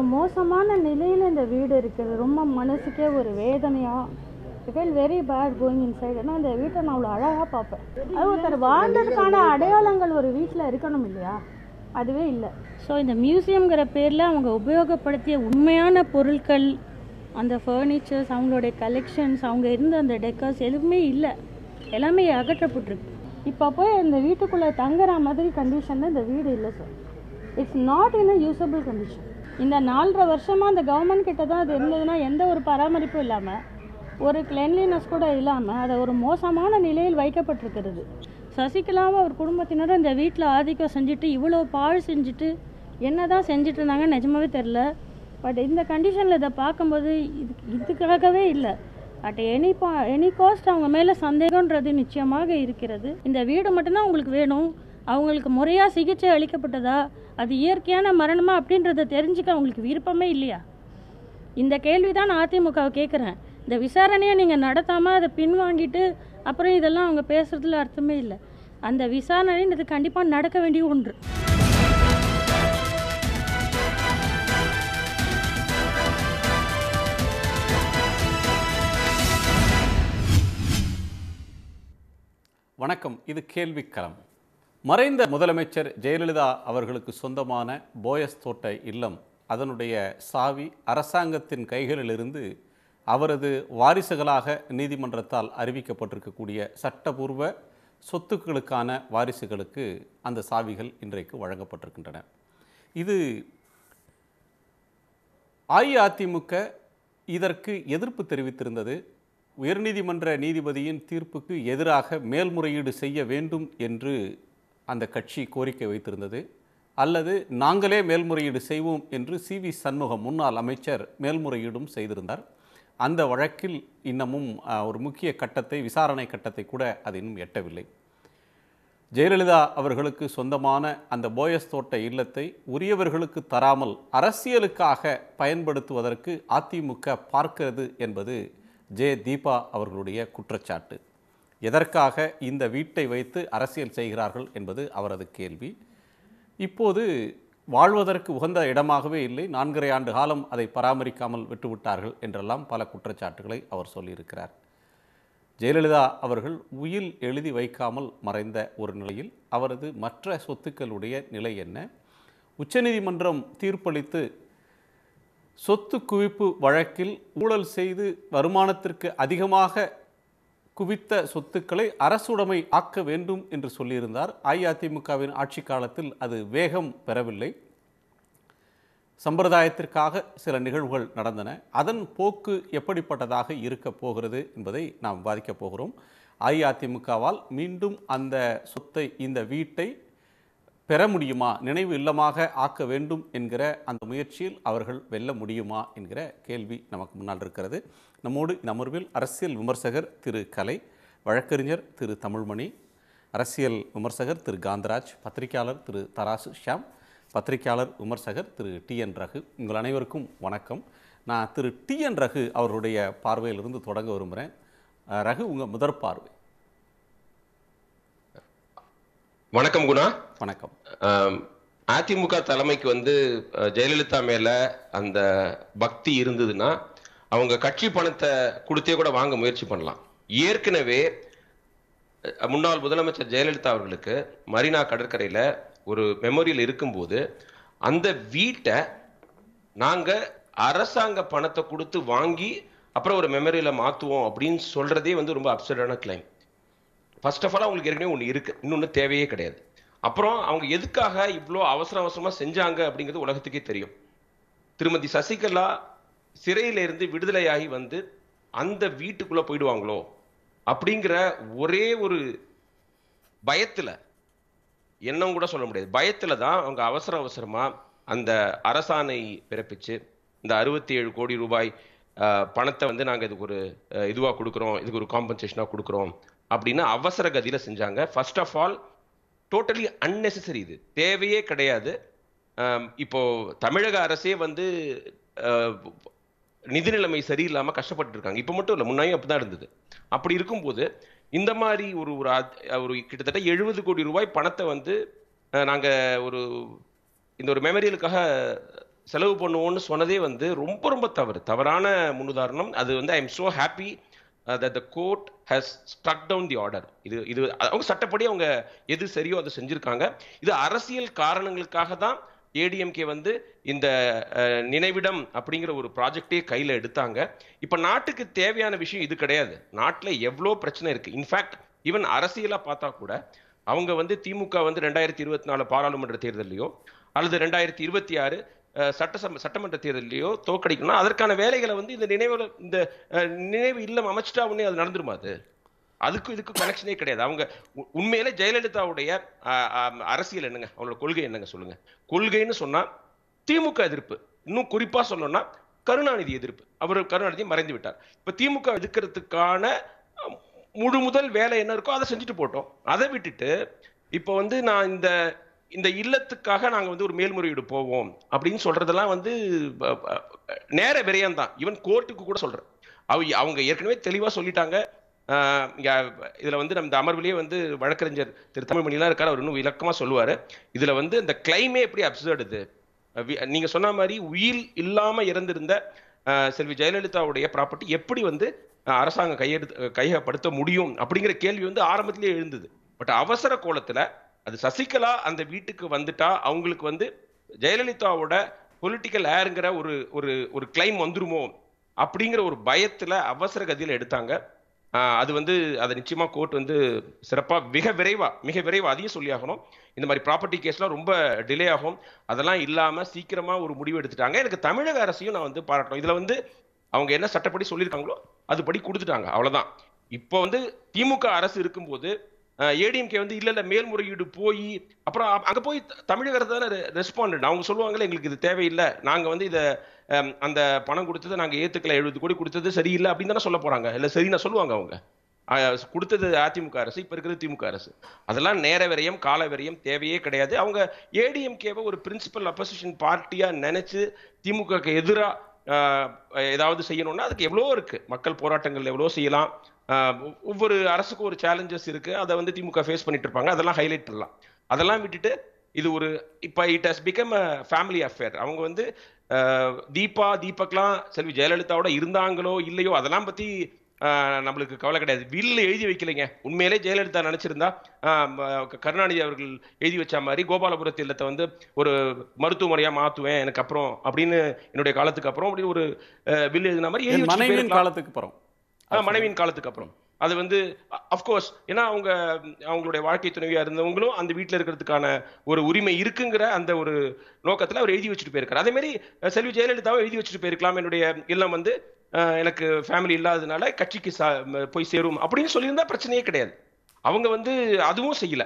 ஒரு மோசமான நிலையில் இந்த வீடு இருக்குது ரொம்ப மனசுக்கே ஒரு வேதனையாக I feel very bad going in ஏன்னா அந்த வீட்டை நான் அவ்வளோ அழகாக பார்ப்பேன் அது ஒருத்தர் வாழ்ந்ததுக்கான அடையாளங்கள் ஒரு வீட்டில் இருக்கணும் இல்லையா அதுவே இல்லை ஸோ இந்த மியூசியம்ங்கிற பேரில் அவங்க உபயோகப்படுத்திய உண்மையான பொருட்கள் அந்த ஃபர்னிச்சர்ஸ் அவங்களுடைய கலெக்ஷன்ஸ் அவங்க இருந்த அந்த டெக்கர்ஸ் எதுவுமே இல்லை எல்லாமே அகற்றப்பட்டிருக்கு இப்போ போய் இந்த வீட்டுக்குள்ளே தங்குற மாதிரி கண்டிஷனில் இந்த வீடு இல்லை sir it's not in a usable condition இந்த நாலரை வருஷமாக அந்த கவர்மெண்ட் கிட்ட தான் அது இருந்ததுன்னா எந்த ஒரு பராமரிப்பும் இல்லாமல் ஒரு கிளென்லினஸ் கூட இல்லாமல் அதை ஒரு மோசமான நிலையில் வைக்கப்பட்டிருக்கிறது சசிகலாவும் அவர் குடும்பத்தினரும் இந்த வீட்டில் ஆதிக்கம் செஞ்சுட்டு இவ்வளோ பாழ் செஞ்சுட்டு என்ன தான் செஞ்சுட்டு இருந்தாங்கன்னு நிஜமாவே தெரில பட் இந்த கண்டிஷனில் இதை பார்க்கும்போது இது இதுக்காகவே இல்லை அட் எனி பா எனி காஸ்ட் அவங்க மேலே சந்தேகன்றது நிச்சயமாக இருக்கிறது இந்த வீடு மட்டும்தான் உங்களுக்கு வேணும் அவங்களுக்கு முறையாக சிகிச்சை அளிக்கப்பட்டதா அது இயற்கையான மரணமா அப்படின்றத தெரிஞ்சுக்க அவங்களுக்கு விருப்பமே இல்லையா இந்த கேள்வி தான் நான் அதிமுகவை கேட்குறேன் இந்த விசாரணையை நீங்கள் நடத்தாமல் அதை பின்வாங்கிட்டு அப்புறம் இதெல்லாம் அவங்க பேசுறதுல அர்த்தமே இல்லை அந்த விசாரணைன்றது கண்டிப்பாக நடக்க வேண்டிய ஒன்று வணக்கம் இது கேள்விக்களம் மறைந்த முதலமைச்சர் ஜெயலலிதா அவர்களுக்கு சொந்தமான போயஸ் தோட்ட இல்லம் அதனுடைய சாவி அரசாங்கத்தின் கைகளிலிருந்து அவரது வாரிசுகளாக நீதிமன்றத்தால் அறிவிக்கப்பட்டிருக்கக்கூடிய சட்டபூர்வ சொத்துக்களுக்கான வாரிசுகளுக்கு அந்த சாவிகள் இன்றைக்கு வழங்கப்பட்டிருக்கின்றன இது அஇஅதிமுக இதற்கு எதிர்ப்பு தெரிவித்திருந்தது உயர்நீதிமன்ற நீதிபதியின் தீர்ப்புக்கு எதிராக மேல்முறையீடு செய்ய வேண்டும் என்று அந்த கட்சி கோரிக்கை வைத்திருந்தது அல்லது நாங்களே மேல்முறையீடு செய்வோம் என்று சி வி சண்முகம் முன்னாள் அமைச்சர் மேல்முறையீடும் செய்திருந்தார் அந்த வழக்கில் இன்னமும் ஒரு முக்கிய கட்டத்தை விசாரணை கட்டத்தை கூட அது இன்னும் எட்டவில்லை ஜெயலலிதா அவர்களுக்கு சொந்தமான அந்த போயஸ் தோட்ட இல்லத்தை உரியவர்களுக்கு தராமல் அரசியலுக்காக பயன்படுத்துவதற்கு அதிமுக பார்க்கிறது என்பது ஜே தீபா அவர்களுடைய குற்றச்சாட்டு எதற்காக இந்த வீட்டை வைத்து அரசியல் செய்கிறார்கள் என்பது அவரது கேள்வி இப்போது வாழ்வதற்கு உகந்த இடமாகவே இல்லை நான்கரை ஆண்டு காலம் அதை பராமரிக்காமல் விட்டுவிட்டார்கள் என்றெல்லாம் பல குற்றச்சாட்டுகளை அவர் சொல்லியிருக்கிறார் ஜெயலலிதா அவர்கள் உயில் எழுதி வைக்காமல் மறைந்த ஒரு நிலையில் அவரது மற்ற சொத்துக்களுடைய நிலை என்ன உச்சநீதிமன்றம் தீர்ப்பளித்து சொத்து குவிப்பு வழக்கில் ஊழல் செய்து வருமானத்திற்கு அதிகமாக குவித்த சொத்துக்களை அரசுடைமை ஆக்க வேண்டும் என்று சொல்லியிருந்தார் அஇஅதிமுகவின் ஆட்சி காலத்தில் அது வேகம் பெறவில்லை சம்பிரதாயத்திற்காக சில நிகழ்வுகள் நடந்தன அதன் போக்கு எப்படிப்பட்டதாக இருக்க போகிறது என்பதை நாம் விவாதிக்கப் போகிறோம் அஇஅதிமுகவால் மீண்டும் அந்த சொத்தை இந்த வீட்டை பெற முடியுமா நினைவு இல்லமாக ஆக்க வேண்டும் என்கிற அந்த முயற்சியில் அவர்கள் வெல்ல முடியுமா என்கிற கேள்வி நமக்கு முன்னால் இருக்கிறது நம்மோடு இந்த அமர்வில் அரசியல் விமர்சகர் திரு கலை வழக்கறிஞர் திரு தமிழ்மணி அரசியல் விமர்சகர் திரு காந்தராஜ் பத்திரிகையாளர் திரு தராசு ஷியாம் பத்திரிகையாளர் விமர்சகர் திரு டி என் ரகு உங்கள் அனைவருக்கும் வணக்கம் நான் திரு டி என் ரகு அவருடைய பார்வையிலிருந்து தொடங்க விரும்புகிறேன் ரகு உங்கள் முதற் பார்வை வணக்கம் குணா வணக்கம் அதிமுக தலைமைக்கு வந்து ஜெயலலிதா மேல அந்த பக்தி இருந்ததுன்னா அவங்க கட்சி பணத்தை கொடுத்தே கூட வாங்க முயற்சி பண்ணலாம் ஏற்கனவே முன்னாள் முதலமைச்சர் ஜெயலலிதா அவர்களுக்கு மரினா கடற்கரையில் ஒரு மெமோரியல் இருக்கும்போது அந்த வீட்டை நாங்கள் அரசாங்க பணத்தை கொடுத்து வாங்கி அப்புறம் ஒரு மெமரியில் மாற்றுவோம் அப்படின்னு சொல்கிறதே வந்து ரொம்ப அப்சர்டான கிளைம் ஃபர்ஸ்ட் ஆஃப் ஆல் அவங்களுக்கு ஏற்கனவே ஒன்று இருக்குது இன்னொன்று தேவையே கிடையாது அப்புறம் அவங்க எதுக்காக இவ்வளோ அவசர அவசரமாக செஞ்சாங்க அப்படிங்கிறது உலகத்துக்கே தெரியும் திருமதி சசிகலா சிறையிலிருந்து விடுதலையாகி வந்து அந்த வீட்டுக்குள்ளே போயிடுவாங்களோ அப்படிங்கிற ஒரே ஒரு பயத்தில் என்னன்னு கூட சொல்ல முடியாது பயத்தில் தான் அவங்க அவசர அவசரமாக அந்த அரசாணை பிறப்பித்து இந்த அறுபத்தி ஏழு கோடி ரூபாய் பணத்தை வந்து நாங்கள் இதுக்கு ஒரு இதுவாக கொடுக்குறோம் இதுக்கு ஒரு காம்பன்சேஷனாக கொடுக்குறோம் அப்படின்னு அவசர கதியில் செஞ்சாங்க first of all totally unnecessary இது தேவையே கிடையாது இப்போது தமிழக அரசே வந்து நிதி நிலைமை சரியில்லாமல் கஷ்டப்பட்டு இருக்காங்க இப்போ மட்டும் இல்லை முன்னாயும் அப்படி தான் இருந்தது அப்படி இருக்கும்போது இந்த மாதிரி ஒரு ஒரு ஒரு கிட்டத்தட்ட எழுபது கோடி ரூபாய் பணத்தை வந்து நாங்கள் ஒரு இந்த ஒரு மெமரியலுக்காக செலவு பண்ணுவோம்னு சொன்னதே வந்து ரொம்ப ரொம்ப தவறு தவறான முன்னுதாரணம் அது வந்து I am so happy that the court has struck down the order இது இது அவங்க சட்டப்படி அவங்க எது சரியோ அதை செஞ்சுருக்காங்க இது அரசியல் காரணங்களுக்காக தான் ஏடிஎம்கே வந்து இந்த நினைவிடம் அப்படிங்கிற ஒரு ப்ராஜெக்டே கையில் எடுத்தாங்க இப்போ நாட்டுக்கு தேவையான விஷயம் இது கிடையாது நாட்டில் எவ்வளோ பிரச்சனை இருக்குது இன்ஃபேக்ட் ஈவன் அரசியலாக பார்த்தா கூட அவங்க வந்து திமுக வந்து ரெண்டாயிரத்தி இருபத்தி நாலு பாராளுமன்ற தேர்தலையோ அல்லது ரெண்டாயிரத்தி இருபத்தி ஆறு சட்டசபை சட்டமன்ற தேர்தலையோ தோக்கடிக்கணும்னா அதற்கான வேலைகளை வந்து இந்த நினைவு இந்த நினைவு இல்லம் அமைச்சிட்டா உடனே அது நடந்துருமாது அது அதுக்கும் இதுக்கு கனெக்ஷனே கிடையாது அவங்க உண்மையில ஜெயலலிதாவுடைய அரசியல் என்னங்க அவங்களோட கொள்கை என்னங்க சொல்லுங்க கொள்கைன்னு சொன்னா திமுக எதிர்ப்பு இன்னும் குறிப்பா சொல்லணும்னா கருணாநிதி எதிர்ப்பு அவர் கருணாநிதி மறைந்து விட்டார் இப்ப திமுக எதிர்க்கிறதுக்கான முழு முதல் வேலை என்ன இருக்கோ அதை செஞ்சுட்டு போட்டோம் அதை விட்டுட்டு இப்போ வந்து நான் இந்த இந்த இல்லத்துக்காக நாங்கள் வந்து ஒரு மேல்முறையீடு போவோம் அப்படின்னு சொல்றதெல்லாம் வந்து நேர விரயம் தான் ஈவன் கோர்ட்டுக்கு கூட சொல்றேன் அவங்க ஏற்கனவே தெளிவாக சொல்லிட்டாங்க இதில் வந்து நம்ம அமர்விலேயே வந்து வழக்கறிஞர் திரு தமிழ்மணிலாம் இருக்கார் அவர் இன்னும் விளக்கமாக சொல்லுவார் இதில் வந்து இந்த கிளைமே எப்படி அப்சர்டுது நீங்கள் சொன்ன மாதிரி உயிர் இல்லாமல் இறந்திருந்த செல்வி ஜெயலலிதாவுடைய ப்ராப்பர்ட்டி எப்படி வந்து அரசாங்கம் கையெடுத்து கையகப்படுத்த முடியும் அப்படிங்கிற கேள்வி வந்து ஆரம்பத்திலேயே எழுந்தது பட் அவசர கோலத்தில் அது சசிகலா அந்த வீட்டுக்கு வந்துட்டா அவங்களுக்கு வந்து ஜெயலலிதாவோட பொலிட்டிக்கல் ஏருங்கிற ஒரு ஒரு ஒரு கிளைம் வந்துருமோ அப்படிங்கிற ஒரு பயத்தில் அவசர கதியில் எடுத்தாங்க அது வந்து அதை நிச்சயமா கோர்ட் வந்து சிறப்பாக மிக விரைவா மிக விரைவாக அதையும் சொல்லியாகணும் இந்த மாதிரி ப்ராப்பர்ட்டி கேஸ்லாம் ரொம்ப டிலே ஆகும் அதெல்லாம் இல்லாம சீக்கிரமா ஒரு முடிவு எடுத்துட்டாங்க எனக்கு தமிழக அரசையும் நான் வந்து பாராட்டணும் இதுல வந்து அவங்க என்ன சட்டப்படி சொல்லியிருக்காங்களோ அதுபடி கொடுத்துட்டாங்க அவ்வளவுதான் இப்போ வந்து திமுக அரசு இருக்கும்போது ஏடிஎம்கே வந்து இல்லை இல்லை மேல்முறையீடு போய் அப்புறம் அங்கே போய் தமிழக அரசு தானே ரெஸ்பாண்ட் அவங்க சொல்லுவாங்களே எங்களுக்கு இது தேவையில்லை நாங்கள் வந்து இதை அந்த பணம் கொடுத்தது நாங்கள் ஏற்றுக்கல எழுபது கோடி கொடுத்தது சரியில்லை அப்படின்னு தானே சொல்ல போகிறாங்க இல்லை சரின்னு சொல்லுவாங்க அவங்க கொடுத்தது அதிமுக அரசு இப்போ இருக்கிறது திமுக அரசு அதெல்லாம் நேர விரயம் கால விரயம் தேவையே கிடையாது அவங்க ஏடிஎம்கேவை ஒரு பிரின்சிபல் அப்போசிஷன் பார்ட்டியாக நினச்சி திமுகக்கு எதிராக ஏதாவது செய்யணும்னா அதுக்கு எவ்வளோ இருக்குது மக்கள் போராட்டங்கள் எவ்வளோ செய்யலாம் ஒவ்வொரு அரசுக்கும் ஒரு சேலஞ்சஸ் இருக்குது அதை வந்து திமுக ஃபேஸ் பண்ணிட்டு இருப்பாங்க அதெல்லாம் ஹைலைட் பண்ணலாம் அதெல்லாம் விட்டுட்டு இது ஒரு இப்போ it has become a family affair அவங்க வந்து தீபா தீபக்லாம் செல்வி ஜெயலலிதாவோட இருந்தாங்களோ இல்லையோ அதெல்லாம் பத்தி நம்மளுக்கு கவலை கிடையாது வில்ல எழுதி வைக்கலைங்க உண்மையிலே ஜெயலலிதா நினைச்சிருந்தா கருணாநிதி அவர்கள் எழுதி வச்ச மாதிரி கோபாலபுரத்து இல்லத்தை வந்து ஒரு மருத்துவமனையா மாத்துவேன் எனக்கு அப்புறம் அப்படின்னு என்னுடைய காலத்துக்கு அப்புறம் அப்படி ஒரு வில் எழுதின மாதிரி மனைவியின் காலத்துக்கு அப்புறம் மனைவியின் காலத்துக்கு அப்புறம் அது வந்து அஃப்கோர்ஸ் ஏன்னா அவங்க அவங்களுடைய வாழ்க்கை துணைவியாக இருந்தவங்களும் அந்த வீட்டில் இருக்கிறதுக்கான ஒரு உரிமை இருக்குங்கிற அந்த ஒரு நோக்கத்தில் அவர் எழுதி வச்சுட்டு போயிருக்காரு அதேமாரி செல்வி ஜெயலலிதாவும் எழுதி வச்சுட்டு போயிருக்கலாம் என்னுடைய இல்லம் வந்து எனக்கு ஃபேமிலி இல்லாததுனால கட்சிக்கு போய் சேரும் அப்படின்னு சொல்லியிருந்தா பிரச்சனையே கிடையாது அவங்க வந்து அதுவும் செய்யல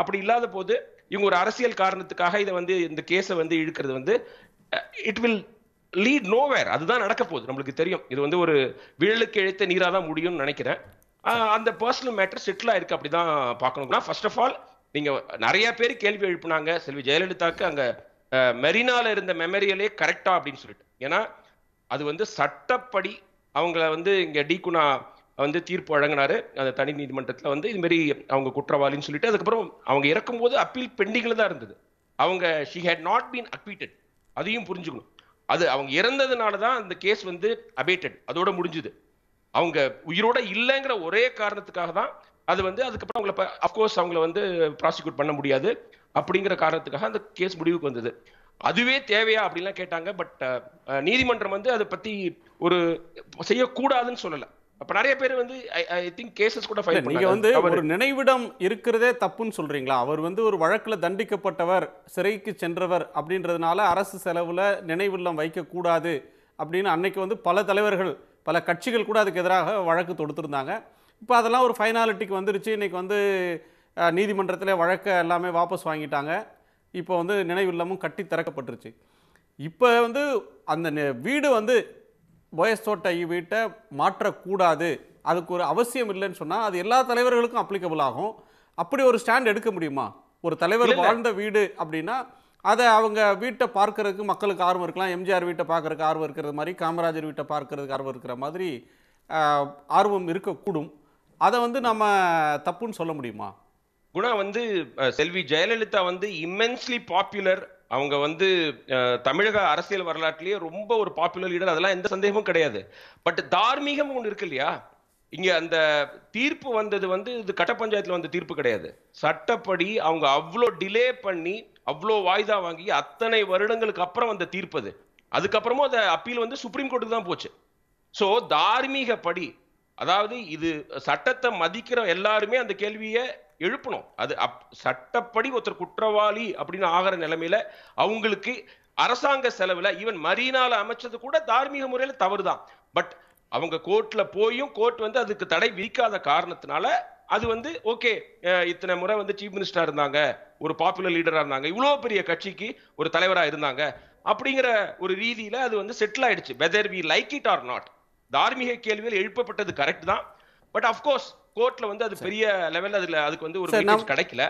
அப்படி இல்லாத போது இவங்க ஒரு அரசியல் காரணத்துக்காக இதை வந்து இந்த கேஸை வந்து இழுக்கிறது வந்து இட் வில் லீட் நோவேர் அதுதான் நடக்க போகுது நம்மளுக்கு தெரியும் இது வந்து ஒரு விழலுக்கு இழைத்த நீராக தான் முடியும்னு நினைக்கிறேன் அந்த பர்சனல் மேட்டர் செட்டில் ஆயிருக்கு அப்படிதான் பார்க்கணும்னா ஃபர்ஸ்ட் ஆஃப் ஆல் நீங்க நிறைய பேர் கேள்வி எழுப்புனாங்க செல்வி ஜெயலலிதாக்கு அங்க மெரினால இருந்த மெமரியலே கரெக்டா அப்படின்னு சொல்லிட்டு ஏன்னா அது வந்து சட்டப்படி அவங்கள வந்து இங்க டீக்குனா வந்து தீர்ப்பு வழங்கினாரு அந்த தனி நீதிமன்றத்தில் வந்து இதுமாரி அவங்க குற்றவாளின்னு சொல்லிட்டு அதுக்கப்புறம் அவங்க இறக்கும்போது அப்பீல் பெண்டிங்கில் தான் இருந்தது அவங்க she had not been acquitted அதையும் புரிஞ்சுக்கணும் அது அவங்க இறந்ததுனால தான் அந்த கேஸ் வந்து அபேட்டட் அதோட முடிஞ்சுது அவங்க உயிரோட இல்லைங்கிற ஒரே காரணத்துக்காக தான் அது வந்து அதுக்கப்புறம் அவங்கள அஃப்கோர்ஸ் அவங்கள வந்து ப்ராசிக்யூட் பண்ண முடியாது அப்படிங்கிற காரணத்துக்காக அந்த கேஸ் முடிவுக்கு வந்தது அதுவே தேவையா அப்படின்லாம் கேட்டாங்க பட் uh, uh, நீதிமன்றம் வந்து அதை பத்தி ஒரு செய்யக்கூடாதுன்னு சொல்லலை அப்ப நிறைய பேர் வந்து ஐ திங்க் கேசஸ் கூட ஃபைல் நீங்க வந்து ஒரு நினைவிடம் இருக்கிறதே தப்புன்னு சொல்றீங்களா அவர் வந்து ஒரு வழக்குல தண்டிக்கப்பட்டவர் சிறைக்கு சென்றவர் அப்படின்றதுனால அரசு செலவுல நினைவில்லம் வைக்க கூடாது அப்படின்னு அன்னைக்கு வந்து பல தலைவர்கள் பல கட்சிகள் கூட அதுக்கு எதிராக வழக்கு தொடுத்திருந்தாங்க இப்போ அதெல்லாம் ஒரு ஃபைனாலிட்டிக்கு வந்துருச்சு இன்றைக்கி வந்து நீதிமன்றத்தில் வழக்கை எல்லாமே வாபஸ் வாங்கிட்டாங்க இப்போ வந்து நினைவில்லமும் கட்டி திறக்கப்பட்டுருச்சு இப்போ வந்து அந்த வீடு வந்து போயஸ்தோட்ட வீட்டை மாற்றக்கூடாது அதுக்கு ஒரு அவசியம் இல்லைன்னு சொன்னால் அது எல்லா தலைவர்களுக்கும் அப்ளிகபிள் ஆகும் அப்படி ஒரு ஸ்டாண்ட் எடுக்க முடியுமா ஒரு தலைவர் வாழ்ந்த வீடு அப்படின்னா அதை அவங்க வீட்டை பார்க்கறதுக்கு மக்களுக்கு ஆர்வம் இருக்கலாம் எம்ஜிஆர் வீட்டை பார்க்கறதுக்கு ஆர்வம் இருக்கிறது மாதிரி காமராஜர் வீட்டை பார்க்கறதுக்கு ஆர்வம் இருக்கிற மாதிரி ஆர்வம் இருக்கக்கூடும் அதை வந்து நம்ம தப்புன்னு சொல்ல முடியுமா குணா வந்து செல்வி ஜெயலலிதா வந்து இம்மென்ஸ்லி பாப்புலர் அவங்க வந்து தமிழக அரசியல் வரலாற்றிலேயே ரொம்ப ஒரு பாப்புலர் லீடர் அதெல்லாம் எந்த சந்தேகமும் கிடையாது பட் தார்மீகம் ஒன்று இருக்கு இல்லையா இங்க அந்த தீர்ப்பு வந்தது வந்து இது கட்ட பஞ்சாயத்தில் வந்த தீர்ப்பு கிடையாது சட்டப்படி அவங்க அவ்வளோ டிலே பண்ணி அவ்வளோ வாய்தா வாங்கி அத்தனை வருடங்களுக்கு அப்புறம் வந்த தீர்ப்பு அது அதுக்கப்புறமும் அந்த அப்பீல் வந்து சுப்ரீம் கோர்ட்டுக்கு தான் போச்சு ஸோ தார்மீகப்படி அதாவது இது சட்டத்தை மதிக்கிற எல்லாருமே அந்த கேள்வியை எழுப்பணும் அது அப் சட்டப்படி ஒருத்தர் குற்றவாளி அப்படின்னு ஆகிற நிலைமையில அவங்களுக்கு அரசாங்க செலவில் ஈவன் மரீனால அமைச்சது கூட தார்மீக முறையில் தவறு தான் பட் அவங்க கோர்ட்ல போயும் கோர்ட் வந்து அதுக்கு தடை விதிக்காத காரணத்தினால அது வந்து ஓகே இத்தனை முறை வந்து சீஃப் மினிஸ்டரா இருந்தாங்க ஒரு பாப்புலர் லீடரா இருந்தாங்க இவ்வளோ பெரிய கட்சிக்கு ஒரு தலைவரா இருந்தாங்க அப்படிங்கிற ஒரு ரீதியில அது வந்து செட்டில் ஆயிடுச்சு whether we like it or not தார்மீக கேள்விகள் எழுப்பப்பட்டது கரெக்ட் தான் பட் அஃப்கோர்ஸ் கோர்ட்ல வந்து அது பெரிய லெவல்ல அதுல அதுக்கு வந்து ஒரு கிடைக்கல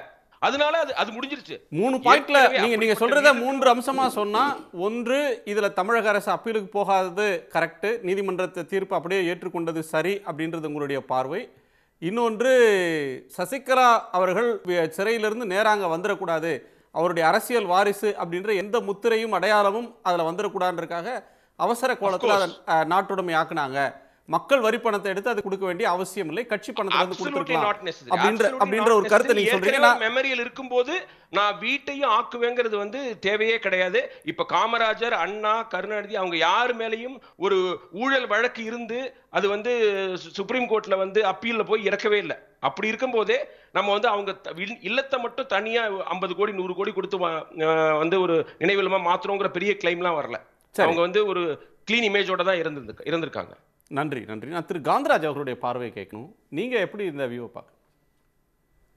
அதனால அது அது முடிஞ்சிருச்சு மூணு பாயிண்ட்ல நீங்க நீங்க சொல்றத மூன்று அம்சமா சொன்னா ஒன்று இதுல தமிழக அரசு அப்பீலுக்கு போகாதது கரெக்ட் நீதிமன்றத்தை தீர்ப்பு அப்படியே ஏற்றுக்கொண்டது சரி அப்படின்றது உங்களுடைய பார்வை இன்னொன்று சசிகலா அவர்கள் சிறையிலிருந்து நேராங்க வந்துடக்கூடாது அவருடைய அரசியல் வாரிசு அப்படின்ற எந்த முத்திரையும் அடையாளமும் அதில் வந்துடக்கூடாதுன்றக்காக அவசர கோலத்தில் அதை நாட்டுடைமை ஆக்குனாங்க மக்கள் வரி பணத்தை எடுத்து அது கொடுக்க வேண்டிய அவசியம் இல்லை கட்சி பணத்தை வந்து கொடுத்துருக்கலாம் அப்படின்ற ஒரு கருத்தை நீங்க சொல்றீங்க மெமரியில் இருக்கும்போது நான் வீட்டையும் ஆக்குவேங்கிறது வந்து தேவையே கிடையாது இப்ப காமராஜர் அண்ணா கருணாநிதி அவங்க யார் மேலையும் ஒரு ஊழல் வழக்கு இருந்து அது வந்து சுப்ரீம் கோர்ட்ல வந்து அப்பீல்ல போய் இறக்கவே இல்லை அப்படி இருக்கும்போதே நம்ம வந்து அவங்க இல்லத்தை மட்டும் தனியா ஐம்பது கோடி நூறு கோடி கொடுத்து வந்து ஒரு நினைவிலமா மாத்துறோங்கிற பெரிய கிளைம்லாம் வரல அவங்க வந்து ஒரு கிளீன் இமேஜோட தான் இருந்திருக்காங்க நன்றி நன்றி நான் திரு காந்தராஜ் அவர்களுடைய பார்வையை கேட்கணும் நீங்கள் எப்படி இந்த வியூவை பார்க்க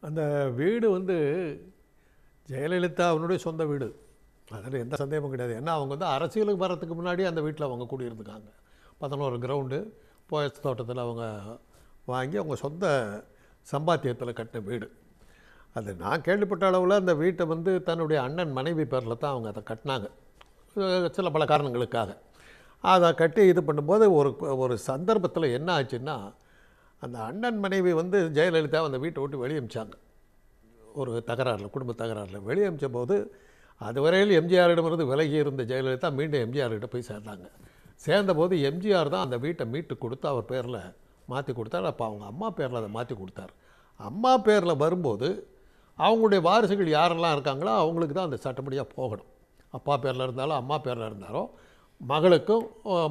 அந்த வீடு வந்து ஜெயலலிதா அவனுடைய சொந்த வீடு அதில் எந்த சந்தேகமும் கிடையாது ஏன்னா அவங்க வந்து அரசியலுக்கு வரத்துக்கு முன்னாடி அந்த வீட்டில் அவங்க கூடியிருந்துக்காங்க பதினோரு கிரவுண்டு போயஸ் தோட்டத்தில் அவங்க வாங்கி அவங்க சொந்த சம்பாத்தியத்தில் கட்டின வீடு அது நான் கேள்விப்பட்ட அளவில் அந்த வீட்டை வந்து தன்னுடைய அண்ணன் மனைவி பேரில் தான் அவங்க அதை கட்டினாங்க சில பல காரணங்களுக்காக அதை கட்டி இது பண்ணும்போது ஒரு ஒரு சந்தர்ப்பத்தில் என்ன ஆச்சுன்னா அந்த அண்ணன் மனைவி வந்து ஜெயலலிதா அந்த வீட்டை விட்டு வெளியமிச்சாங்க ஒரு தகராறில் குடும்ப தகராறில் வெளியமிச்ச போது அதுவரையில் எம்ஜிஆரிடமிருந்து விலகி இருந்த ஜெயலலிதா மீண்டும் எம்ஜிஆர்கிட்ட போய் சேர்ந்தாங்க சேர்ந்தபோது எம்ஜிஆர் தான் அந்த வீட்டை மீட்டு கொடுத்து அவர் பேரில் மாற்றி கொடுத்தார் அப்போ அவங்க அம்மா பேரில் அதை மாற்றி கொடுத்தார் அம்மா பேரில் வரும்போது அவங்களுடைய வாரிசுகள் யாரெல்லாம் இருக்காங்களோ அவங்களுக்கு தான் அந்த சட்டப்படியாக போகணும் அப்பா பேரில் இருந்தாலும் அம்மா பேரில் இருந்தாலும் மகளுக்கும்